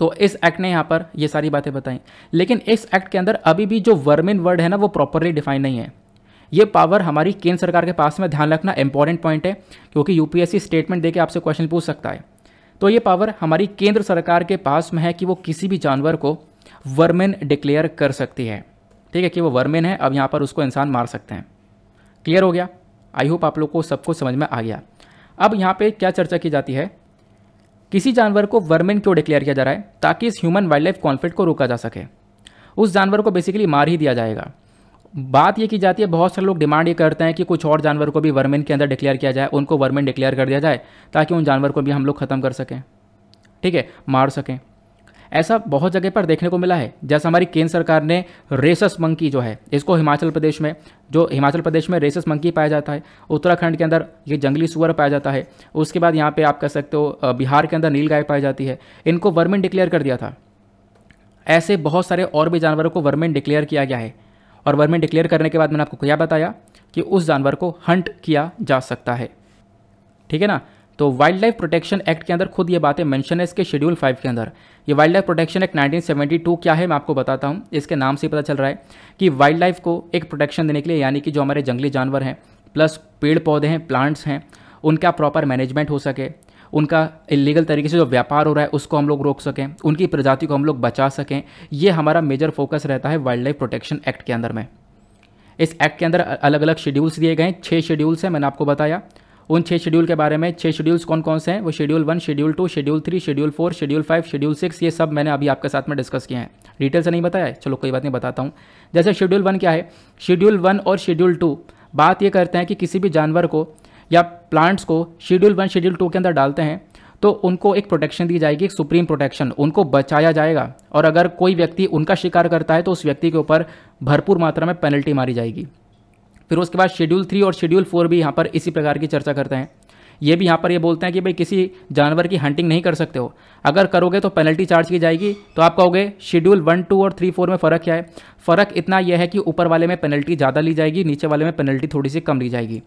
तो इस एक्ट ने यहाँ पर ये सारी बातें बताई लेकिन इस एक्ट के अंदर अभी भी जो वर्मिन वर्ड है ना वो प्रॉपरली डिफाइन नहीं है ये पावर हमारी केंद्र सरकार के पास में ध्यान रखना इंपॉर्टेंट पॉइंट है क्योंकि यूपीएससी स्टेटमेंट देके आपसे क्वेश्चन पूछ सकता है तो ये पावर हमारी केंद्र सरकार के पास में है कि वो किसी भी जानवर को वर्मेन डिक्लेयर कर सकती है ठीक है कि वो वर्मेन है अब यहाँ पर उसको इंसान मार सकते हैं क्लियर हो गया आई होप आप लोग को सब कुछ समझ में आ गया अब यहाँ पर क्या चर्चा की जाती है किसी जानवर को वर्मेन क्यों डिक्लेयर किया जा रहा है ताकि इस ह्यूमन वाइल्ड लाइफ कॉन्फ्लिक्ट को रोका जा सके उस जानवर को बेसिकली मार ही दिया जाएगा बात ये की जाती है बहुत सारे लोग डिमांड ये करते हैं कि कुछ और जानवर को भी वर्मिन के अंदर डिक्लेयर किया जाए उनको वर्मिन डिक्लेयर कर दिया जाए ताकि उन जानवर को भी हम लोग ख़त्म कर सकें ठीक है मार सकें ऐसा बहुत जगह पर देखने को मिला है जैसे हमारी केंद्र सरकार ने रेसस मंकी जो है इसको हिमाचल प्रदेश में जो हिमाचल प्रदेश में रेसस मंकी पाया जाता है उत्तराखंड के अंदर ये जंगली सुअर पाया जाता है उसके बाद यहाँ पे आप कह सकते हो बिहार के अंदर नील गाय पाई जाती है इनको वर्मिन डिक्लेयर कर दिया था ऐसे बहुत सारे और भी जानवरों को वर्मिन डिक्लेयर किया गया है और वर्मिन डिक्लेयर करने के बाद मैंने आपको क्या बताया कि उस जानवर को हंट किया जा सकता है ठीक है ना तो वाइल्ड लाइफ प्रोटेक्शन एक्ट के अंदर खुद ये बातें मेंशन है इसके शेड्यूल फाइव के अंदर ये वाइल्ड लाइफ प्रोटेक्शन एक्ट 1972 क्या है मैं आपको बताता हूँ इसके नाम से पता चल रहा है कि वाइल्ड लाइफ को एक प्रोटेक्शन देने के लिए यानी कि जो हमारे जंगली जानवर हैं प्लस पेड़ पौधे हैं प्लांट्स हैं उनका प्रॉपर मैनेजमेंट हो सके उनका इलीगल तरीके से जो व्यापार हो रहा है उसको हम लोग रोक सकें उनकी प्रजाति को हम लोग बचा सकें ये हमारा मेजर फोकस रहता है वाइल्ड लाइफ प्रोटेक्शन एक्ट के अंदर में इस एक्ट के अंदर अलग अलग शेड्यूल्स दिए गए हैं छः शेड्यूल्स हैं मैंने आपको बताया उन छः शेड्यूल के बारे में छः शेड्यूल्स कौन कौन से हैं वो schedule one schedule two schedule three schedule four schedule five schedule six ये सब मैंने अभी आपके साथ में डिस्कस किए हैं डिटेल से नहीं बताया चलो कोई बात नहीं बताता हूँ जैसे शेड्यूल वन क्या है शेड्यूल वन और शेड्यूल टू बात ये करते हैं कि किसी भी जानवर को या प्लांट्स को शेड्यूल वन शेड्यूल टू के अंदर डालते हैं तो उनको एक प्रोटेक्शन दी जाएगी एक सुप्रीम प्रोटेक्शन उनको बचाया जाएगा और अगर कोई व्यक्ति उनका शिकार करता है तो उस व्यक्ति के ऊपर भरपूर मात्रा में पेनल्टी मारी जाएगी फिर उसके बाद शेड्यूल थ्री और शेड्यूल फोर भी यहाँ पर इसी प्रकार की चर्चा करते हैं ये भी यहाँ पर ये बोलते हैं कि भाई किसी जानवर की हंटिंग नहीं कर सकते हो अगर करोगे तो पेनल्टी चार्ज की जाएगी तो आप कहोगे शेड्यूल वन टू और थ्री फोर में फ़र्क क्या है फ़र्क इतना यह है कि ऊपर वाले में पेनल्टी ज़्यादा ली जाएगी नीचे वाले में पेनल्टी थोड़ी सी कम ली जाएगी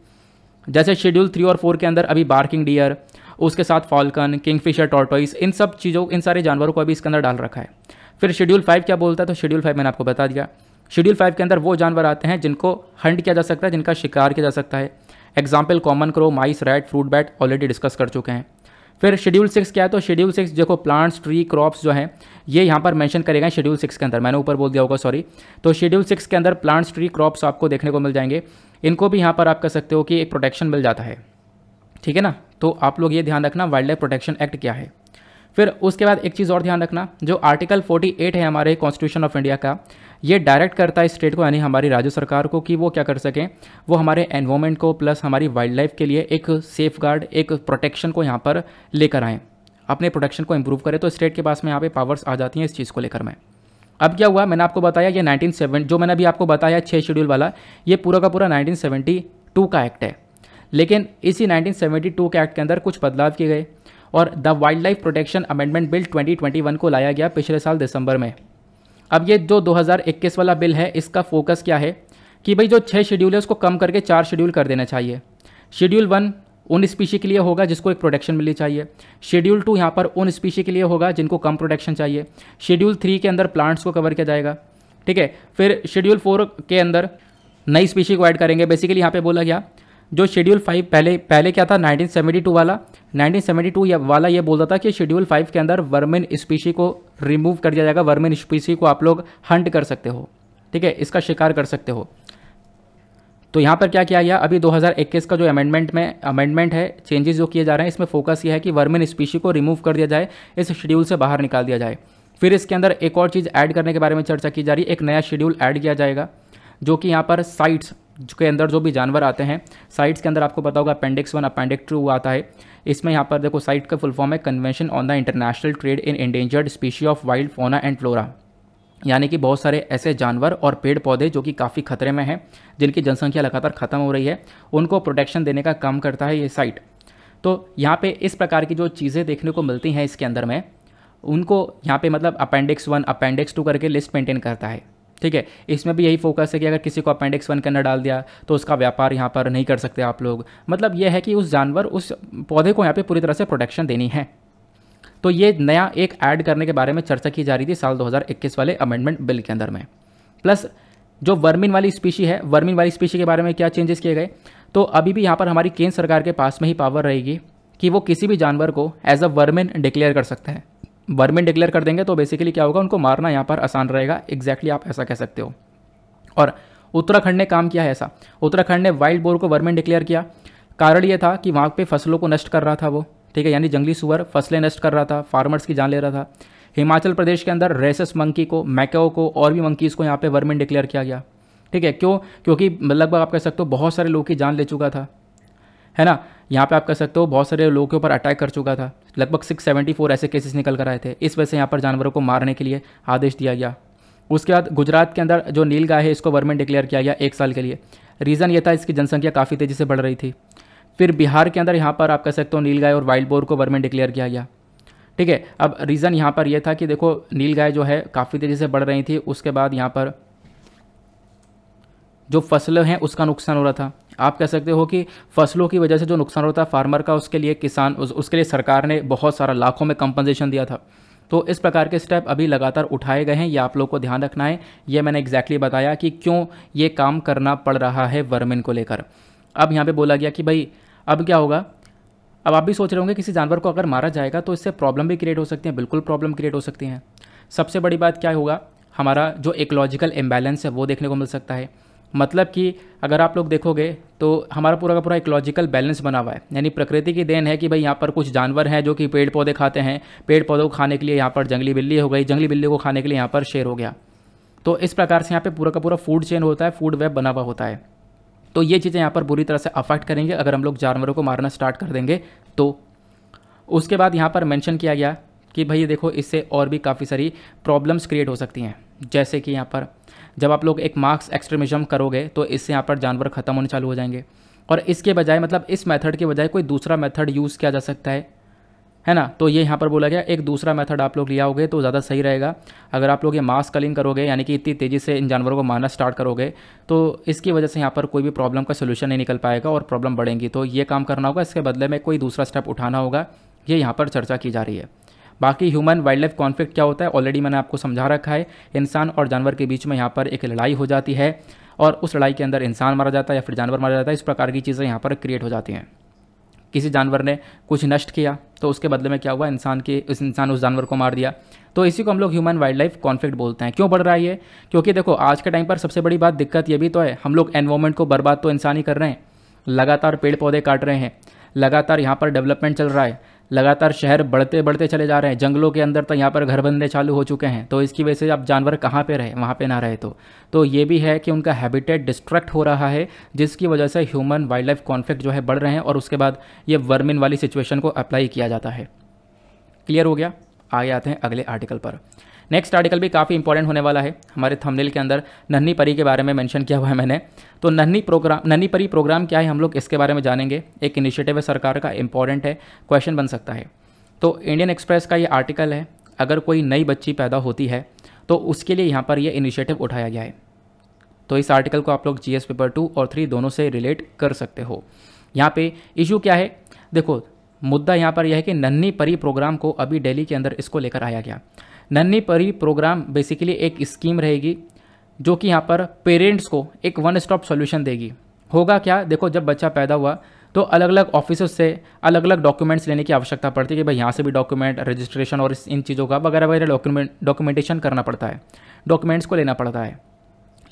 जैसे शेड्यूल थ्री और फोर के अंदर अभी बार्किंग डियर उसके साथ फॉल्कन किंगफिशर टॉर्टोइस इन सब चीज़ों इन सारे जानवरों को अभी इसके अंदर डाल रखा है फिर शेड्यूल फाइव क्या बोलता है तो शेड्यूल फाइव मैंने आपको बता दिया शेड्यूल फाइव के अंदर वो जानवर आते हैं जिनको हंड किया जा सकता है जिनका शिकार किया जा सकता है example common crow mice rat fruit bat already discuss कर चुके हैं फिर शेड्यूल सिक्स क्या है तो शेड्यूल सिक्स देखो प्लांट्स ट्री क्रॉप्स जो हैं ये यहाँ पर मेंशन करेगा शेड्यूल सिक्स के अंदर मैंने ऊपर बोल दिया होगा सॉरी तो शेड्यूल सिक्स के अंदर प्लांट्स ट्री क्रॉप्स आपको देखने को मिल जाएंगे इनको भी यहाँ पर आप कह सकते हो कि एक प्रोटेक्शन मिल जाता है ठीक है ना तो आप लोग ये ध्यान रखना वाइल्ड लाइफ प्रोटेक्शन एक्ट क्या है फिर उसके बाद एक चीज़ और ध्यान रखना जो आर्टिकल 48 है हमारे कॉन्स्टिट्यूशन ऑफ इंडिया का ये डायरेक्ट करता है स्टेट को यानी हमारी राज्य सरकार को कि वो क्या कर सकें वो हमारे एनवायरमेंट को प्लस हमारी वाइल्ड लाइफ के लिए एक सेफ गार्ड एक प्रोटेक्शन को यहाँ पर लेकर आएँ अपने प्रोटेक्शन को इम्प्रूव करें तो स्टेट के पास में यहाँ पे पावर्स आ जाती हैं इस चीज़ को लेकर मैं अब क्या हुआ मैंने आपको बताया ये 1970 जो मैंने अभी आपको बताया छः शेड्यूल वाला ये पूरा का पूरा 1972 का एक्ट है लेकिन इसी 1972 के एक्ट के अंदर कुछ बदलाव किए गए और the wildlife protection amendment bill 2021 को लाया गया पिछले साल दिसंबर में अब ये जो 2021 वाला बिल है इसका फोकस क्या है कि भाई जो छः शेड्यूल है उसको कम करके चार शेड्यूल कर देना चाहिए शेड्यूल वन उन स्पीशी के लिए होगा जिसको एक प्रोडक्शन मिलनी चाहिए शेड्यूल टू यहाँ पर उन स्पीशी के लिए होगा जिनको कम प्रोडक्शन चाहिए शेड्यूल थ्री के अंदर प्लांट्स को कवर किया जाएगा ठीक है फिर शेड्यूल फोर के अंदर नई स्पीशी को ऐड करेंगे बेसिकली यहाँ पे बोला गया जो शेड्यूल फाइव पहले पहले क्या था 1972 वाला 1972 या वाला ये बोलता था कि शेड्यूल फाइव के अंदर वर्मिन स्पीशी को रिमूव कर दिया जाएगा वर्मिन स्पीशी को आप लोग हंट कर सकते हो ठीक है इसका शिकार कर सकते हो तो यहाँ पर क्या किया गया अभी 2021 का जो अमेंडमेंट में अमेंडमेंट है चेंजेस जो किए जा रहे हैं इसमें फोकस ये है कि वर्मिन स्पीशी को रिमूव कर दिया जाए इस शेड्यूल से बाहर निकाल दिया जाए फिर इसके अंदर एक और चीज़ ऐड करने के बारे में चर्चा की जा रही है एक नया शेड्यूल ऐड किया जाएगा जो कि यहाँ पर साइट्स के अंदर जो भी जानवर आते हैं साइट्स के अंदर आपको पता होगा अपेंडिक्स वन अपेंडिक्स टू आता है इसमें यहाँ पर देखो साइट का फुल फॉर्म है convention on the international trade in endangered species of wild fauna and flora यानी कि बहुत सारे ऐसे जानवर और पेड़ पौधे जो कि काफ़ी खतरे में हैं जिनकी जनसंख्या लगातार ख़त्म हो रही है उनको प्रोटेक्शन देने का काम करता है ये साइट तो यहाँ पे इस प्रकार की जो चीज़ें देखने को मिलती हैं इसके अंदर में उनको यहाँ पे मतलब अपेंडिक्स वन अपेंडिक्स टू करके लिस्ट मेंटेन करता है ठीक है इसमें भी यही फोकस है कि अगर किसी को अपेंडिक्स वन के अंदर डाल दिया तो उसका व्यापार यहाँ पर नहीं कर सकते आप लोग मतलब यह है कि उस जानवर उस पौधे को यहाँ पर पूरी तरह से प्रोटेक्शन देनी है तो ये नया एक ऐड करने के बारे में चर्चा की जा रही थी साल 2021 वाले अमेंडमेंट बिल के अंदर में प्लस जो वर्मिन वाली स्पीशी है वर्मिन वाली स्पीशी के बारे में क्या चेंजेस किए गए तो अभी भी यहाँ पर हमारी केंद्र सरकार के पास में ही पावर रहेगी कि वो किसी भी जानवर को एज अ वर्मिन डिक्लेयर कर सकते हैं वर्मिन डिक्लेयर कर देंगे तो बेसिकली क्या होगा उनको मारना यहाँ पर आसान रहेगा एग्जैक्टली आप ऐसा कह सकते हो और उत्तराखंड ने काम किया है ऐसा उत्तराखंड ने वाइल्ड बोर को वर्मिन डिक्लेयर किया कारण ये था कि वहाँ पे फसलों को नष्ट कर रहा था वो ठीक है यानी जंगली सुअर फसलें नष्ट कर रहा था फार्मर्स की जान ले रहा था हिमाचल प्रदेश के अंदर रेसस मंकी को मैकेओ को और भी मंकीज़ को यहाँ पे वर्मिन डिक्लेयर किया गया ठीक है क्यों क्योंकि लगभग आप कह सकते हो बहुत सारे लोग की जान ले चुका था है ना यहाँ पे आप कह सकते हो बहुत सारे लोगों के ऊपर अटैक कर चुका था लगभग फोर ऐसे केसेस निकल कर आए थे इस वजह से यहाँ पर जानवरों को मारने के लिए आदेश दिया गया उसके बाद गुजरात के अंदर जो नील गाय है इसको वर्मेंट डिक्लेयर किया गया एक साल के लिए रीज़न ये था इसकी जनसंख्या काफ़ी तेज़ी से बढ़ रही थी फिर बिहार के अंदर यहाँ पर आप कह सकते हो नील गाय और वाइल्ड बोर को वर्मेन डिक्लेयर किया गया ठीक है अब रीज़न यहाँ पर यह था कि देखो नील गाय जो है काफ़ी तेज़ी से बढ़ रही थी उसके बाद यहाँ पर जो फसलें हैं उसका नुकसान हो रहा था आप कह सकते हो कि फसलों की वजह से जो नुकसान होता है फार्मर का उसके लिए किसान उस, उसके लिए सरकार ने बहुत सारा लाखों में कंपनसेशन दिया था तो इस प्रकार के स्टेप अभी लगातार उठाए गए हैं ये आप लोग को ध्यान रखना है ये मैंने एग्जैक्टली बताया कि क्यों ये काम करना पड़ रहा है वर्मिन को लेकर अब यहाँ पे बोला गया कि भाई अब क्या होगा अब आप भी सोच रहे होंगे किसी जानवर को अगर मारा जाएगा तो इससे प्रॉब्लम भी क्रिएट हो सकती है बिल्कुल प्रॉब्लम क्रिएट हो सकती हैं सबसे बड़ी बात क्या होगा हमारा जो इकोलॉजिकल इम्बैलेंस है वो देखने को मिल सकता है मतलब कि अगर आप लोग देखोगे तो हमारा पूरा का पूरा इकोलॉजिकल बैलेंस बना हुआ है यानी प्रकृति की देन है कि भाई यहाँ पर कुछ जानवर हैं जो कि पेड़ पौधे खाते हैं पेड़ पौधों को खाने के लिए यहाँ पर जंगली बिल्ली हो गई जंगली बिल्ली को खाने के लिए यहाँ पर शेर हो गया तो इस प्रकार से यहाँ पे पूरा का पूरा फूड चेन होता है फूड वेब बना हुआ होता है तो ये चीज़ें यहाँ पर बुरी तरह से अफेक्ट करेंगे अगर हम लोग जानवरों को मारना स्टार्ट कर देंगे तो उसके बाद यहाँ पर मैंशन किया गया कि भाई देखो इससे और भी काफ़ी सारी प्रॉब्लम्स क्रिएट हो सकती हैं जैसे कि यहाँ पर जब आप लोग एक मार्क्स एक्सट्रीमिज्म करोगे तो इससे यहाँ पर जानवर ख़त्म होने चालू हो जाएंगे और इसके बजाय मतलब इस मेथड के बजाय कोई दूसरा मेथड यूज़ किया जा सकता है है ना तो ये यहाँ पर बोला गया एक दूसरा मेथड आप लोग लिया होगे तो ज़्यादा सही रहेगा अगर आप लोग ये मास कलिंग करोगे यानी कि इतनी तेज़ी से इन जानवरों को मारना स्टार्ट करोगे तो इसकी वजह से यहाँ पर कोई भी प्रॉब्लम का सोल्यूशन नहीं निकल पाएगा और प्रॉब्लम बढ़ेंगी तो ये काम करना होगा इसके बदले में कोई दूसरा स्टेप उठाना होगा ये यहाँ पर चर्चा की जा रही है बाकी ह्यूमन वाइल्ड लाइफ कॉन्फ्लिक्ट क्या होता है ऑलरेडी मैंने आपको समझा रखा है इंसान और जानवर के बीच में यहाँ पर एक लड़ाई हो जाती है और उस लड़ाई के अंदर इंसान मारा जाता है या फिर जानवर मारा जाता है इस प्रकार की चीज़ें यहाँ पर क्रिएट हो जाती हैं किसी जानवर ने कुछ नष्ट किया तो उसके बदले में क्या हुआ इंसान के उस इंसान उस जानवर को मार दिया तो इसी को हम लोग ह्यूमन वाइल्ड लाइफ कॉन्फ्लिक्ट बोलते हैं क्यों बढ़ रहा है ये क्योंकि देखो आज के टाइम पर सबसे बड़ी बात दिक्कत ये भी तो है हम लोग एनवायरमेंट को बर्बाद तो इंसान ही कर रहे हैं लगातार पेड़ पौधे काट रहे हैं लगातार यहाँ पर डेवलपमेंट चल रहा है लगातार शहर बढ़ते बढ़ते चले जा रहे हैं जंगलों के अंदर तो यहाँ पर घर बनने चालू हो चुके हैं तो इसकी वजह से आप जानवर कहाँ पे रहे वहाँ पे ना रहे तो तो ये भी है कि उनका हैबिटेट डिस्ट्रैक्ट हो रहा है जिसकी वजह से ह्यूमन वाइल्ड लाइफ कॉन्फ्लिक्ट जो है बढ़ रहे हैं और उसके बाद ये वर्मिन वाली सिचुएशन को अप्लाई किया जाता है क्लियर हो गया आगे आते हैं अगले आर्टिकल पर नेक्स्ट आर्टिकल भी काफ़ी इंपॉर्टेंट होने वाला है हमारे थंबनेल के अंदर नन्ही परी के बारे में मेंशन किया हुआ है मैंने तो नन्ही प्रोग्राम नन्ही परी प्रोग्राम क्या है हम लोग इसके बारे में जानेंगे एक इनिशिएटिव है सरकार का इंपॉर्टेंट है क्वेश्चन बन सकता है तो इंडियन एक्सप्रेस का ये आर्टिकल है अगर कोई नई बच्ची पैदा होती है तो उसके लिए यहाँ पर यह इनिशिएटिव उठाया गया है तो इस आर्टिकल को आप लोग जी पेपर टू और थ्री दोनों से रिलेट कर सकते हो यहाँ पे इशू क्या है देखो मुद्दा यहाँ पर यह है कि नन्ही परी प्रोग्राम को अभी दिल्ली के अंदर इसको लेकर आया गया नन्ही परी प्रोग्राम बेसिकली एक स्कीम रहेगी जो कि यहाँ पर पेरेंट्स को एक वन स्टॉप सॉल्यूशन देगी होगा क्या देखो जब बच्चा पैदा हुआ तो अलग अलग ऑफिस से अलग अलग डॉक्यूमेंट्स लेने की आवश्यकता पड़ती है कि भाई यहाँ से भी डॉक्यूमेंट रजिस्ट्रेशन और इन चीज़ों का वगैरह वगैरह डॉक्यूमेंट डॉक्यूमेंटेशन करना पड़ता है डॉक्यूमेंट्स को लेना पड़ता है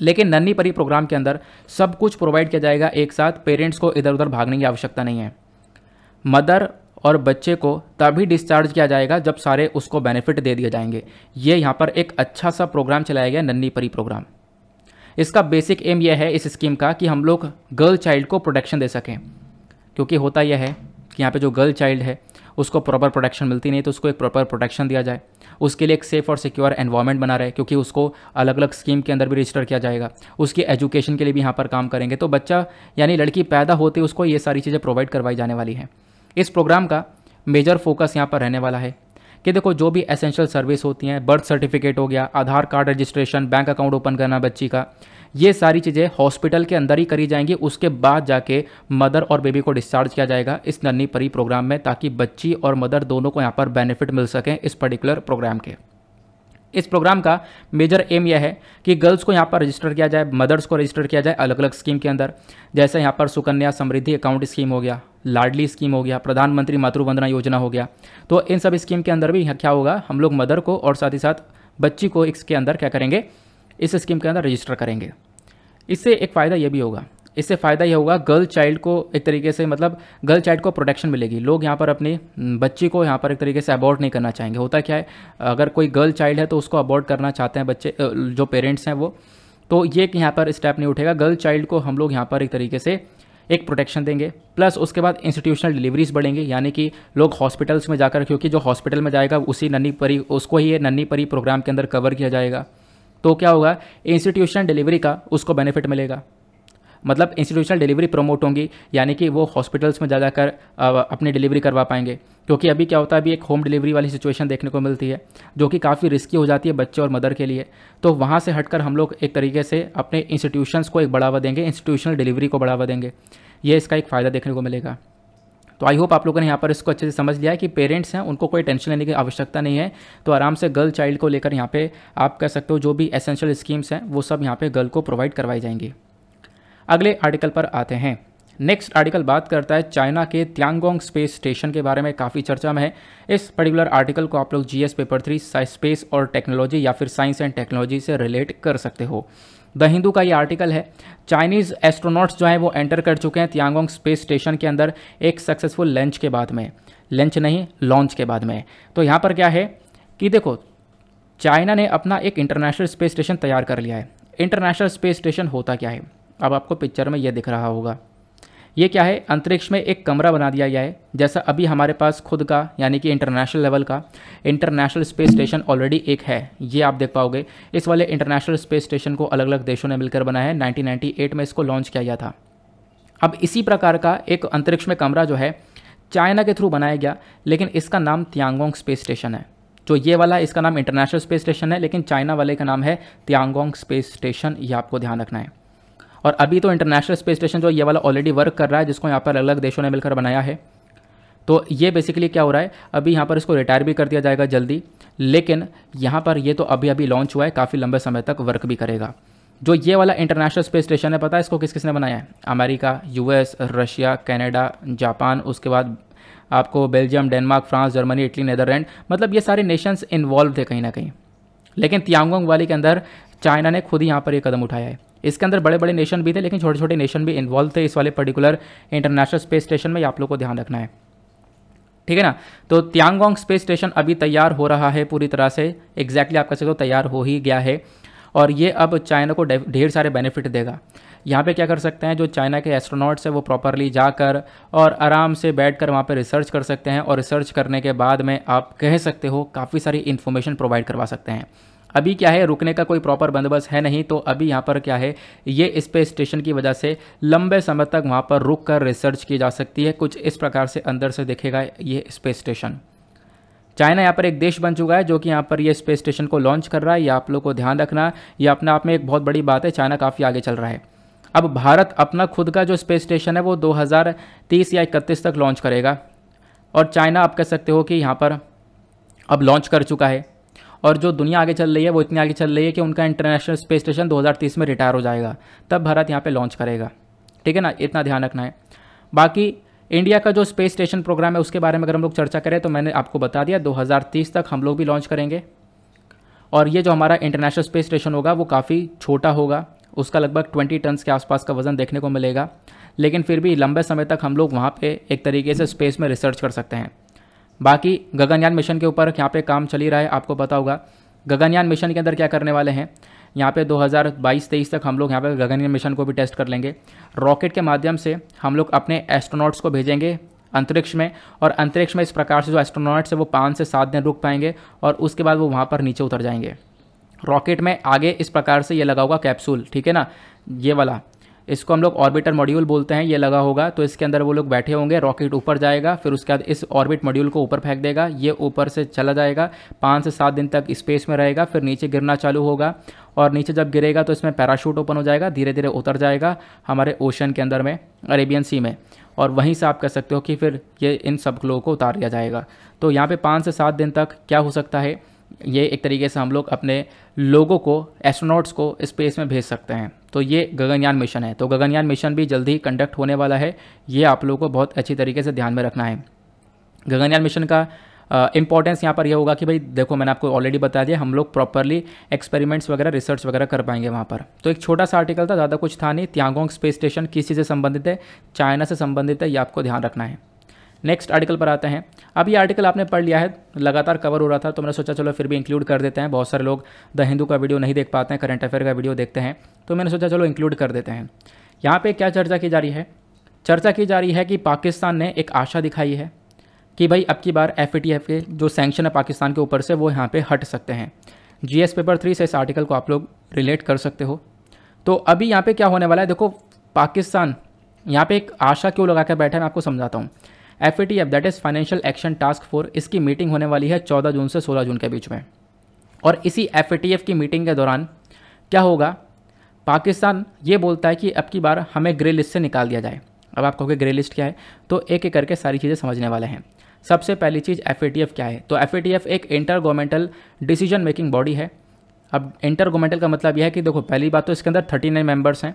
लेकिन नन्ही परी प्रोग्राम के अंदर सब कुछ प्रोवाइड किया जाएगा एक साथ पेरेंट्स को इधर उधर भागने की आवश्यकता नहीं है मदर और बच्चे को तभी डिस्चार्ज किया जाएगा जब सारे उसको बेनिफिट दे दिए जाएंगे ये यहाँ पर एक अच्छा सा प्रोग्राम चलाया गया नन्नी परी प्रोग्राम इसका बेसिक एम यह है इस स्कीम का कि हम लोग गर्ल चाइल्ड को प्रोटेक्शन दे सकें क्योंकि होता यह है कि यहाँ पे जो गर्ल चाइल्ड है उसको प्रॉपर प्रोटेक्शन मिलती नहीं तो उसको एक प्रॉपर प्रोटेक्शन दिया जाए उसके लिए एक सेफ़ और सिक्योर एनवायरनमेंट बना रहे क्योंकि उसको अलग अलग स्कीम के अंदर भी रजिस्टर किया जाएगा उसकी एजुकेशन के लिए भी यहाँ पर काम करेंगे तो बच्चा यानी लड़की पैदा होते उसको ये सारी चीज़ें प्रोवाइड करवाई जाने वाली हैं इस प्रोग्राम का मेजर फोकस यहाँ पर रहने वाला है कि देखो जो भी एसेंशियल सर्विस होती हैं बर्थ सर्टिफिकेट हो गया Aadhaar card registration bank account open करना बच्ची का ये सारी चीज़ें हॉस्पिटल के अंदर ही करी जाएंगी उसके बाद जाके मदर और बेबी को डिस्चार्ज किया जाएगा इस नन्ही परी प्रोग्राम में ताकि बच्ची और मदर दोनों को यहाँ पर बेनिफिट मिल सकें इस पर्टिकुलर प्रोग्राम के इस प्रोग्राम का मेजर एम यह है कि गर्ल्स को यहाँ पर रजिस्टर किया जाए मदर्स को रजिस्टर किया जाए अलग अलग स्कीम के अंदर जैसे यहाँ पर सुकन्या समृद्धि अकाउंट स्कीम हो गया लाडली स्कीम हो गया प्रधानमंत्री मातृवंदना योजना हो गया तो इन सब स्कीम के अंदर भी क्या होगा हम लोग मदर को और साथ ही साथ बच्ची को इसके अंदर क्या करेंगे इस स्कीम के अंदर रजिस्टर करेंगे इससे एक फ़ायदा यह भी होगा इससे फ़ायदा यह होगा गर्ल चाइल्ड को एक तरीके से मतलब गर्ल चाइल्ड को प्रोटेक्शन मिलेगी लोग यहाँ पर अपनी बच्ची को यहाँ पर एक तरीके से अबॉर्ड नहीं करना चाहेंगे होता क्या है अगर कोई गर्ल चाइल्ड है तो उसको अबॉर्ड करना चाहते हैं बच्चे जो पेरेंट्स हैं वो तो ये यहाँ पर स्टेप नहीं उठेगा गर्ल चाइल्ड को हम लोग यहाँ पर एक तरीके से एक प्रोटेक्शन देंगे प्लस उसके बाद इंस्टीट्यूशनल डिलीवरीज बढ़ेंगे यानी कि लोग हॉस्पिटल्स में जाकर क्योंकि जो हॉस्पिटल में जाएगा उसी नन्नी परी उसको ही ये नन्नी परी प्रोग्राम के अंदर कवर किया जाएगा तो क्या होगा इंस्टीट्यूशनल डिलीवरी का उसको बेनिफिट मिलेगा मतलब इंस्टीट्यूशनल डिलीवरी प्रमोट होंगी यानी कि वो हॉस्पिटल्स में जा जाकर अपनी डिलीवरी करवा पाएंगे क्योंकि अभी क्या होता है अभी एक होम डिलीवरी वाली सिचुएशन देखने को मिलती है जो कि काफ़ी रिस्की हो जाती है बच्चे और मदर के लिए तो वहाँ से हटकर हम लोग एक तरीके से अपने इंस्टीट्यूशंस को एक बढ़ावा देंगे इंस्टीट्यूशनल डिलीवरी को बढ़ावा देंगे ये इसका एक फ़ायदा देखने को मिलेगा तो आई होप आप लोगों ने यहाँ पर इसको अच्छे से समझ लिया है कि पेरेंट्स हैं उनको कोई टेंशन लेने की आवश्यकता नहीं है तो आराम से गर्ल चाइल्ड को लेकर यहाँ पे आप कह सकते हो जो भी एसेंशियल स्कीम्स हैं वो सब यहाँ पे गर्ल को प्रोवाइड करवाई जाएंगी अगले आर्टिकल पर आते हैं नेक्स्ट आर्टिकल बात करता है चाइना के त्यांगोंग स्पेस स्टेशन के बारे में काफ़ी चर्चा में है इस पर्टिकुलर आर्टिकल को आप लोग जीएस पेपर थ्री स्पेस और टेक्नोलॉजी या फिर साइंस एंड टेक्नोलॉजी से रिलेट कर सकते हो द हिंदू का ये आर्टिकल है चाइनीज़ एस्ट्रोनॉट्स जो हैं वो एंटर कर चुके हैं त्यांगोंग स्पेस स्टेशन के अंदर एक सक्सेसफुल लंच के बाद में लंच नहीं लॉन्च के बाद में तो यहाँ पर क्या है कि देखो चाइना ने अपना एक इंटरनेशनल स्पेस स्टेशन तैयार कर लिया है इंटरनेशनल स्पेस स्टेशन होता क्या है अब आपको पिक्चर में यह दिख रहा होगा ये क्या है अंतरिक्ष में एक कमरा बना दिया गया है जैसा अभी हमारे पास खुद का यानी कि इंटरनेशनल लेवल का इंटरनेशनल स्पेस स्टेशन ऑलरेडी एक है ये आप देख पाओगे इस वाले इंटरनेशनल स्पेस स्टेशन को अलग अलग देशों ने मिलकर बनाया है 1998 में इसको लॉन्च किया गया था अब इसी प्रकार का एक अंतरिक्ष में कमरा जो है चाइना के थ्रू बनाया गया लेकिन इसका नाम त्यांगोंग स्पेस स्टेशन है जो ये वाला इसका नाम इंटरनेशनल स्पेस स्टेशन है लेकिन चाइना वाले का नाम है त्यांगोंग स्पेस स्टेशन ये आपको ध्यान रखना है और अभी तो इंटरनेशनल स्पेस स्टेशन जो ये वाला ऑलरेडी वर्क कर रहा है जिसको यहाँ पर अलग अलग देशों ने मिलकर बनाया है तो ये बेसिकली क्या हो रहा है अभी यहाँ पर इसको रिटायर भी कर दिया जाएगा जल्दी लेकिन यहाँ पर ये तो अभी अभी लॉन्च हुआ है काफ़ी लंबे समय तक वर्क भी करेगा जो ये वाला इंटरनेशनल स्पेस स्टेशन है पता है इसको किस किसने बनाया है America US Russia Canada Japan उसके बाद आपको Belgium Denmark France Germany Italy Netherlands मतलब ये सारे नेशंस इन्वॉल्व थे कहीं ना कहीं लेकिन तियांगोंग वाली के अंदर चाइना ने खुद ही यहाँ पर ये कदम उठाया है इसके अंदर बड़े बड़े नेशन भी थे लेकिन छोटे छोटे नेशन भी इन्वॉल्व थे इस वाले पर्टिकुलर इंटरनेशनल स्पेस स्टेशन में आप लोग को ध्यान रखना है ठीक है ना तो त्यांगोंग स्पेस स्टेशन अभी तैयार हो रहा है पूरी तरह से एग्जैक्टली आपका आप कह हो तैयार हो ही गया है और ये अब चाइना को ढेर सारे बेनिफिट देगा यहाँ पे क्या कर सकते हैं जो चाइना के एस्ट्रोनॉट्स हैं वो प्रॉपरली जाकर और आराम से बैठकर वहाँ पर रिसर्च कर सकते हैं और रिसर्च करने के बाद में आप कह सकते हो काफ़ी सारी इन्फॉर्मेशन प्रोवाइड करवा सकते हैं अभी क्या है रुकने का कोई प्रॉपर बंदोबस्त है नहीं तो अभी यहाँ पर क्या है ये स्पेस स्टेशन की वजह से लंबे समय तक वहाँ पर रुक कर रिसर्च की जा सकती है कुछ इस प्रकार से अंदर से देखेगा ये स्पेस स्टेशन चाइना यहाँ पर एक देश बन चुका है जो कि यहाँ पर ये स्पेस स्टेशन को लॉन्च कर रहा है ये आप लोग को ध्यान रखना ये अपने आप में एक बहुत बड़ी बात है चाइना काफ़ी आगे चल रहा है अब भारत अपना खुद का जो स्पेस स्टेशन है वो 2030 या इकतीस तक लॉन्च करेगा और चाइना आप कह सकते हो कि यहाँ पर अब लॉन्च कर चुका है और जो दुनिया आगे चल रही है वो इतनी आगे चल रही है कि उनका इंटरनेशनल स्पेस स्टेशन 2030 में रिटायर हो जाएगा तब भारत यहाँ पे लॉन्च करेगा ठीक है ना इतना ध्यान रखना है बाकी इंडिया का जो स्पेस स्टेशन प्रोग्राम है उसके बारे में अगर हम लोग चर्चा करें तो मैंने आपको बता दिया 2030 तक हम लोग भी लॉन्च करेंगे और ये जो हमारा इंटरनेशनल स्पेस स्टेशन होगा वो काफ़ी छोटा होगा उसका लगभग ट्वेंटी टन के आसपास का वज़न देखने को मिलेगा लेकिन फिर भी लंबे समय तक हम लोग वहाँ पे एक तरीके से स्पेस में रिसर्च कर सकते हैं बाकी गगनयान मिशन के ऊपर यहाँ पे काम चल ही रहा है आपको पता होगा गगनयान मिशन के अंदर क्या करने वाले हैं यहाँ पे 2022-23 तक हम लोग यहाँ पे गगनयान मिशन को भी टेस्ट कर लेंगे रॉकेट के माध्यम से हम लोग अपने एस्ट्रोनॉट्स को भेजेंगे अंतरिक्ष में और अंतरिक्ष में इस प्रकार से जो एस्ट्रोनॉट्स है वो पाँच से सात दिन रुक पाएंगे और उसके बाद वो वहाँ पर नीचे उतर जाएंगे रॉकेट में आगे इस प्रकार से ये लगा होगा कैप्सूल ठीक है ना ये वाला इसको हम लोग ऑर्बिटर मॉड्यूल बोलते हैं ये लगा होगा तो इसके अंदर वो लोग बैठे होंगे रॉकेट ऊपर जाएगा फिर उसके बाद इस ऑर्बिट मॉड्यूल को ऊपर फेंक देगा ये ऊपर से चला जाएगा पाँच से सात दिन तक स्पेस में रहेगा फिर नीचे गिरना चालू होगा और नीचे जब गिरेगा तो इसमें पैराशूट ओपन हो जाएगा धीरे धीरे उतर जाएगा हमारे ओशन के अंदर में अरेबियन सी में और वहीं से आप कह सकते हो कि फिर ये इन सब लोगों को उतार लिया जाएगा तो यहाँ पे पाँच से सात दिन तक क्या हो सकता है ये एक तरीके से हम लोग अपने लोगों को एस्ट्रोनॉट्स को स्पेस में भेज सकते हैं तो ये गगनयान मिशन है तो गगनयान मिशन भी जल्दी कंडक्ट होने वाला है ये आप लोगों को बहुत अच्छी तरीके से ध्यान में रखना है गगनयान मिशन का इंपॉर्टेंस uh, यहाँ पर यह होगा कि भाई देखो मैंने आपको ऑलरेडी बता दिया हम लोग प्रॉपरली एक्सपेरिमेंट्स वगैरह रिसर्च वगैरह कर पाएंगे वहाँ पर तो एक छोटा सा आर्टिकल था ज़्यादा कुछ था नहीं त्यांगोंग स्पेस स्टेशन किस चीज़ से संबंधित है चाइना से संबंधित है ये आपको ध्यान रखना है नेक्स्ट आर्टिकल पर आते हैं अब ये आर्टिकल आपने पढ़ लिया है लगातार कवर हो रहा था तो मैंने सोचा चलो फिर भी इंक्लूड कर देते हैं बहुत सारे लोग द हिंदू का वीडियो नहीं देख पाते हैं करंट अफेयर का वीडियो देखते हैं तो मैंने सोचा चलो इंक्लूड कर देते हैं यहाँ पर क्या चर्चा की जा रही है चर्चा की जा रही है कि पाकिस्तान ने एक आशा दिखाई है कि भाई अब की बार एफ के जो सेंक्शन है पाकिस्तान के ऊपर से वो यहाँ पर हट सकते हैं जी पेपर थ्री से इस आर्टिकल को आप लोग रिलेट कर सकते हो तो अभी यहाँ पर क्या होने वाला है देखो पाकिस्तान यहाँ पे एक आशा क्यों लगा कर बैठा है मैं आपको समझाता हूँ F A T F that is financial action task force इसकी मीटिंग होने वाली है चौदह जून से सोलह जून के बीच में और इसी एफ ए टी एफ की मीटिंग के दौरान क्या होगा पाकिस्तान ये बोलता है कि अब की बार हमें ग्रे लिस्ट से निकाल दिया जाए अब आप कहोगे ग्रे लिस्ट क्या है तो एक एक करके सारी चीज़ें समझने वाले हैं सबसे पहली चीज़ एफ ए टी एफ क्या है तो एफ एक intergovernmental decision making body है अब इंटर गवर्नमेंटल का मतलब यह है कि देखो पहली बात तो इसके अंदर थर्टी नाइन मेम्बर्स हैं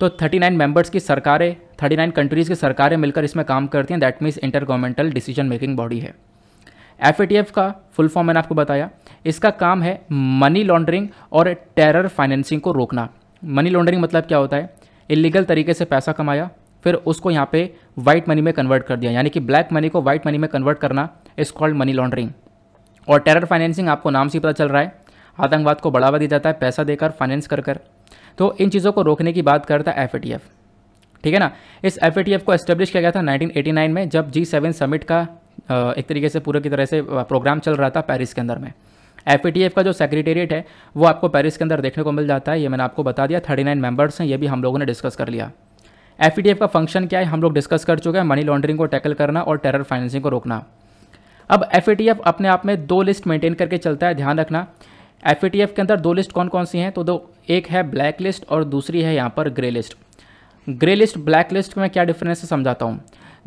तो 39 मेंबर्स की सरकारें 39 कंट्रीज़ की सरकारें मिलकर इसमें काम करती हैं that means intergovernmental decision making body है एफ का फुल फॉर्म मैंने आपको बताया इसका काम है मनी लॉन्ड्रिंग और टेरर फाइनेंसिंग को रोकना मनी लॉन्ड्रिंग मतलब क्या होता है इलीगल तरीके से पैसा कमाया फिर उसको यहाँ पे वाइट मनी में कन्वर्ट कर दिया यानी कि ब्लैक मनी को वाइट मनी में कन्वर्ट करना इज कॉल्ड मनी लॉन्ड्रिंग और टेरर फाइनेंसिंग आपको नाम से पता चल रहा है आतंकवाद को बढ़ावा दिया जाता है पैसा देकर फाइनेंस कर कर तो इन चीज़ों को रोकने की बात करता है एफ ठीक है ना इस एफ को एस्टेब्लिश किया गया था 1989 में जब जी सेवन समिट का एक तरीके से पूरे की तरह से प्रोग्राम चल रहा था पेरिस के अंदर में एफ का जो सेक्रेटेरिएट है वो आपको पेरिस के अंदर देखने को मिल जाता है ये मैंने आपको बता दिया थर्टी नाइन मेम्बर्स हैं ये भी हम लोगों ने डिस्कस कर लिया एफ का फंक्शन क्या है हम लोग डिस्कस कर चुके हैं मनी लॉन्ड्रिंग को टैकल करना और टेरर फाइनेंसिंग को रोकना अब एफ अपने आप में दो लिस्ट मेंटेन करके चलता है ध्यान रखना एफ के अंदर दो लिस्ट कौन कौन सी हैं तो दो एक है ब्लैक लिस्ट और दूसरी है यहाँ पर grey list grey list black list में क्या डिफरेंस है समझाता हूँ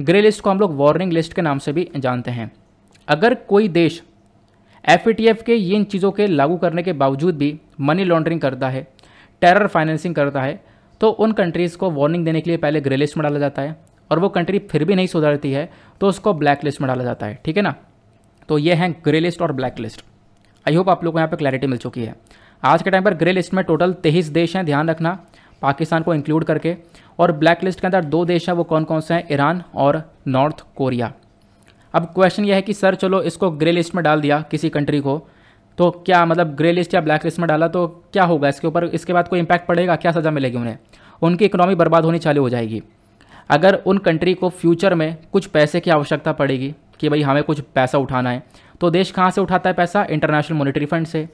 ग्रे लिस्ट को हम लोग वार्निंग लिस्ट के नाम से भी जानते हैं अगर कोई देश एफ के ये इन चीज़ों के लागू करने के बावजूद भी मनी लॉन्ड्रिंग करता है टेरर फाइनेंसिंग करता है तो उन कंट्रीज़ को वार्निंग देने के लिए पहले ग्रे लिस्ट में डाला जाता है और वो कंट्री फिर भी नहीं सुधरती है तो उसको ब्लैक लिस्ट में डाला जाता है ठीक है ना तो ये हैं ग्रे लिस्ट और ब्लैक लिस्ट आई होप आप लोग को यहाँ पर क्लैरिटी मिल चुकी है आज के टाइम पर ग्रे लिस्ट में टोटल तेईस देश हैं ध्यान रखना पाकिस्तान को इंक्लूड करके और ब्लैक लिस्ट के अंदर दो देश हैं वो कौन कौन से हैं ईरान और नॉर्थ कोरिया अब क्वेश्चन यह है कि सर चलो इसको ग्रे लिस्ट में डाल दिया किसी कंट्री को तो क्या मतलब ग्रे लिस्ट या ब्लैक लिस्ट में डाला तो क्या होगा इसके ऊपर इसके बाद कोई इम्पैक्ट पड़ेगा क्या सज़ा मिलेगी उन्हें उनकी इकोनॉमी बर्बाद होनी चालू हो जाएगी अगर उन कंट्री को फ्यूचर में कुछ पैसे की आवश्यकता पड़ेगी कि भाई हमें कुछ पैसा उठाना है तो देश कहाँ से उठाता है पैसा इंटरनेशनल मॉनिटरी फंड से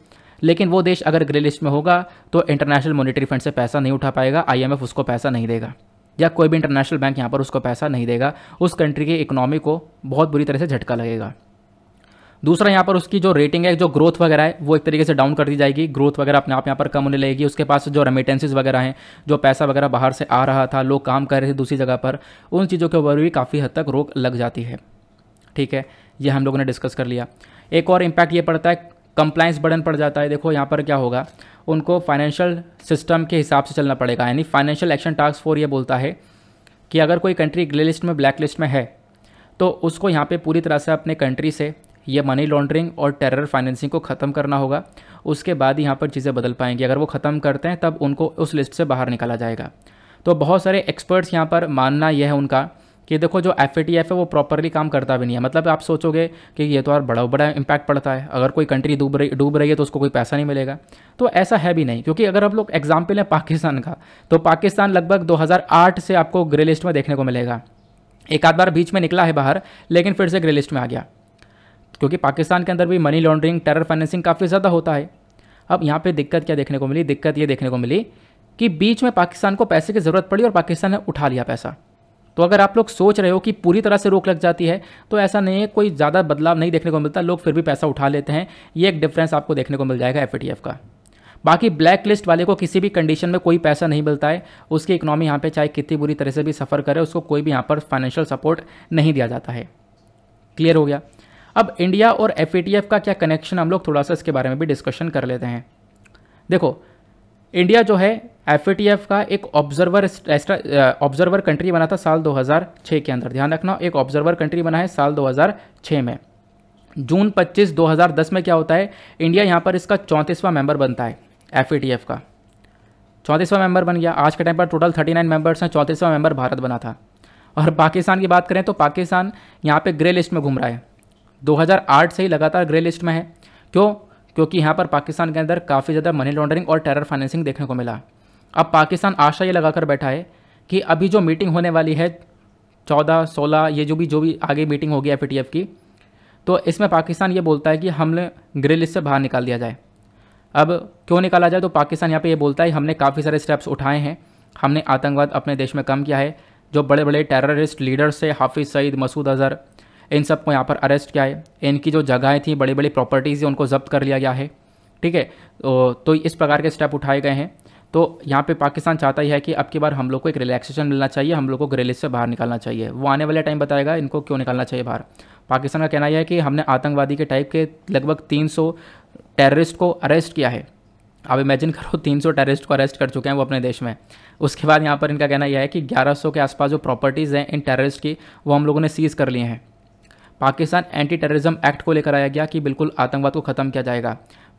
लेकिन वो देश अगर ग्रे लिस्ट में होगा तो इंटरनेशनल मॉनिटरी फंड से पैसा नहीं उठा पाएगा आईएमएफ उसको पैसा नहीं देगा या कोई भी इंटरनेशनल बैंक यहाँ पर उसको पैसा नहीं देगा उस कंट्री की इकोनॉमी को बहुत बुरी तरह से झटका लगेगा दूसरा यहाँ पर उसकी जो रेटिंग है जो ग्रोथ वगैरह है वो एक तरीके से डाउन कर दी जाएगी ग्रोथ वगैरह अपने आप यहाँ पर कम होने लगेगी उसके पास जो रेमिटेंसेज वगैरह हैं जो पैसा वगैरह बाहर से आ रहा था लोग काम कर रहे थे दूसरी जगह पर उन चीज़ों के ऊपर भी काफ़ी हद तक रोक लग जाती है ठीक है ये हम लोगों ने डिस्कस कर लिया एक और इम्पैक्ट ये पड़ता है कंप्लाइंस बर्डन पड़ जाता है देखो यहाँ पर क्या होगा उनको फाइनेंशियल सिस्टम के हिसाब से चलना पड़ेगा यानी फाइनेंशियल एक्शन टास्क फोर ये बोलता है कि अगर कोई कंट्री ग्रे लिस्ट में ब्लैक लिस्ट में है तो उसको यहाँ पे पूरी तरह से अपने कंट्री से ये मनी लॉन्ड्रिंग और टेरर फाइनेंसिंग को ख़त्म करना होगा उसके बाद यहाँ पर चीज़ें बदल पाएंगी अगर वो ख़त्म करते हैं तब उनको उस लिस्ट से बाहर निकाला जाएगा तो बहुत सारे एक्सपर्ट्स यहाँ पर मानना यह है उनका कि देखो जो एफ है वो प्रॉपरली काम करता भी नहीं है मतलब आप सोचोगे कि ये तो यार बड़ा बड़ा इम्पैक्ट पड़ता है अगर कोई कंट्री डूब रही डूब रही है तो उसको कोई पैसा नहीं मिलेगा तो ऐसा है भी नहीं क्योंकि अगर आप लोग एग्जाम्पल हैं पाकिस्तान का तो पाकिस्तान लगभग दो से आपको ग्रे लिस्ट में देखने को मिलेगा एक आध बार बीच में निकला है बाहर लेकिन फिर से ग्रे लिस्ट में आ गया क्योंकि पाकिस्तान के अंदर भी मनी लॉन्ड्रिंग टेरर फाइनेंसिंग काफ़ी ज़्यादा होता है अब यहाँ पे दिक्कत क्या देखने को मिली दिक्कत ये देखने को मिली कि बीच में पाकिस्तान को पैसे की ज़रूरत पड़ी और पाकिस्तान ने उठा लिया पैसा तो अगर आप लोग सोच रहे हो कि पूरी तरह से रोक लग जाती है तो ऐसा नहीं है कोई ज़्यादा बदलाव नहीं देखने को मिलता लोग फिर भी पैसा उठा लेते हैं ये एक डिफरेंस आपको देखने को मिल जाएगा एफ का बाकी ब्लैक लिस्ट वाले को किसी भी कंडीशन में कोई पैसा नहीं मिलता है उसकी इकोनॉमी यहाँ पे चाहे कितनी बुरी तरह से भी सफ़र करे उसको कोई भी यहाँ पर फाइनेंशियल सपोर्ट नहीं दिया जाता है क्लियर हो गया अब इंडिया और एफ का क्या कनेक्शन हम लोग थोड़ा सा इसके बारे में भी डिस्कशन कर लेते हैं देखो इंडिया जो है एफ का एक ऑब्जर्वर ऑब्जर्वर कंट्री बना था साल 2006 के अंदर ध्यान रखना एक ऑब्जर्वर कंट्री बना है साल 2006 में जून 25 2010 में क्या होता है इंडिया यहाँ पर इसका चौंतीसवां मेंबर बनता है एफ का चौंतीसवां मेंबर बन गया आज के टाइम पर टोटल 39 मेंबर्स हैं चौंतीसवां मेंबर भारत बना था और पाकिस्तान की बात करें तो पाकिस्तान यहाँ पर ग्रे लिस्ट में घूम रहा है दो से ही लगातार ग्रे लिस्ट में है क्यों क्योंकि यहाँ पर पाकिस्तान के अंदर काफ़ी ज़्यादा मनी लॉन्ड्रिंग और टेरर फाइनेंसिंग देखने को मिला अब पाकिस्तान आशा ये लगाकर बैठा है कि अभी जो मीटिंग होने वाली है चौदह सोलह ये जो भी जो भी आगे मीटिंग होगी एफ की तो इसमें पाकिस्तान ये बोलता है कि हमने ग्रे लिस्ट से बाहर निकाल दिया जाए अब क्यों निकाला जाए तो पाकिस्तान यहाँ पे ये बोलता है हमने काफ़ी सारे स्टेप्स उठाए हैं हमने आतंकवाद अपने देश में कम किया है जो बड़े बड़े टेररिस्ट लीडर्स थे हाफिज़ सईद मसूद अजहर इन सब को यहाँ पर अरेस्ट किया है इनकी जो जगहें थी बड़ी बड़ी प्रॉपर्टीज़ उनको जब्त कर लिया गया है ठीक है तो, तो इस प्रकार के स्टेप उठाए गए हैं तो यहाँ पे पाकिस्तान चाहता ही है कि अब की बार हम लोग को एक रिलैक्सेशन मिलना चाहिए हम लोग को ग्रेलिस से बाहर निकालना चाहिए वो आने वाले टाइम बताएगा इनको क्यों निकालना चाहिए बाहर पाकिस्तान का कहना यह है कि हमने आतंकवादी के टाइप के लगभग 300 टेररिस्ट को अरेस्ट किया है आप इमेजिन करो 300 टेररिस्ट को अरेस्ट कर चुके हैं वो अपने देश में उसके बाद यहाँ पर इनका कहना यह है कि 1100 के आसपास जो प्रॉपर्टीज़ हैं इन टेररिस्ट की वो हम लोगों ने सीज़ कर लिए हैं पाकिस्तान एंटी टेररिज्म एक्ट को लेकर आया गया कि बिल्कुल आतंकवाद को खत्म किया जाएगा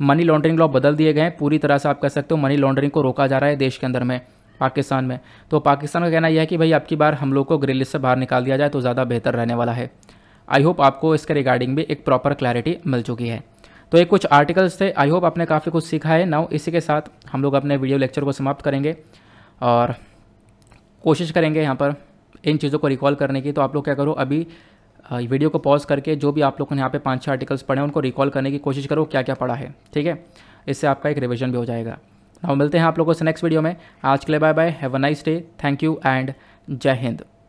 मनी लॉन्ड्रिंग लॉ बदल दिए गए हैं पूरी तरह से आप कह सकते हो मनी लॉन्ड्रिंग को रोका जा रहा है देश के अंदर में पाकिस्तान में तो पाकिस्तान का कहना यह है कि भाई आपकी बार हम लोग को ग्रे लिस्ट से बाहर निकाल दिया जाए तो ज़्यादा बेहतर रहने वाला है आई होप आपको इसके रिगार्डिंग भी एक प्रॉपर क्लैरिटी मिल चुकी है तो ये कुछ आर्टिकल्स थे आई होप आपने काफ़ी कुछ सीखा है नाउ इसी के साथ हम लोग अपने वीडियो लेक्चर को समाप्त करेंगे और कोशिश करेंगे यहाँ पर इन चीज़ों को रिकॉल करने की तो आप लोग क्या करो अभी वीडियो को पॉज करके जो भी आप लोगों ने यहाँ पे पाँच छः आर्टिकल्स पढ़े हैं उनको रिकॉल करने की कोशिश करो क्या क्या पढ़ा है ठीक है इससे आपका एक रिविजन भी हो जाएगा हम मिलते हैं आप लोगों से नेक्स्ट वीडियो में आज के लिए bye bye have a nice day thank you and जय हिंद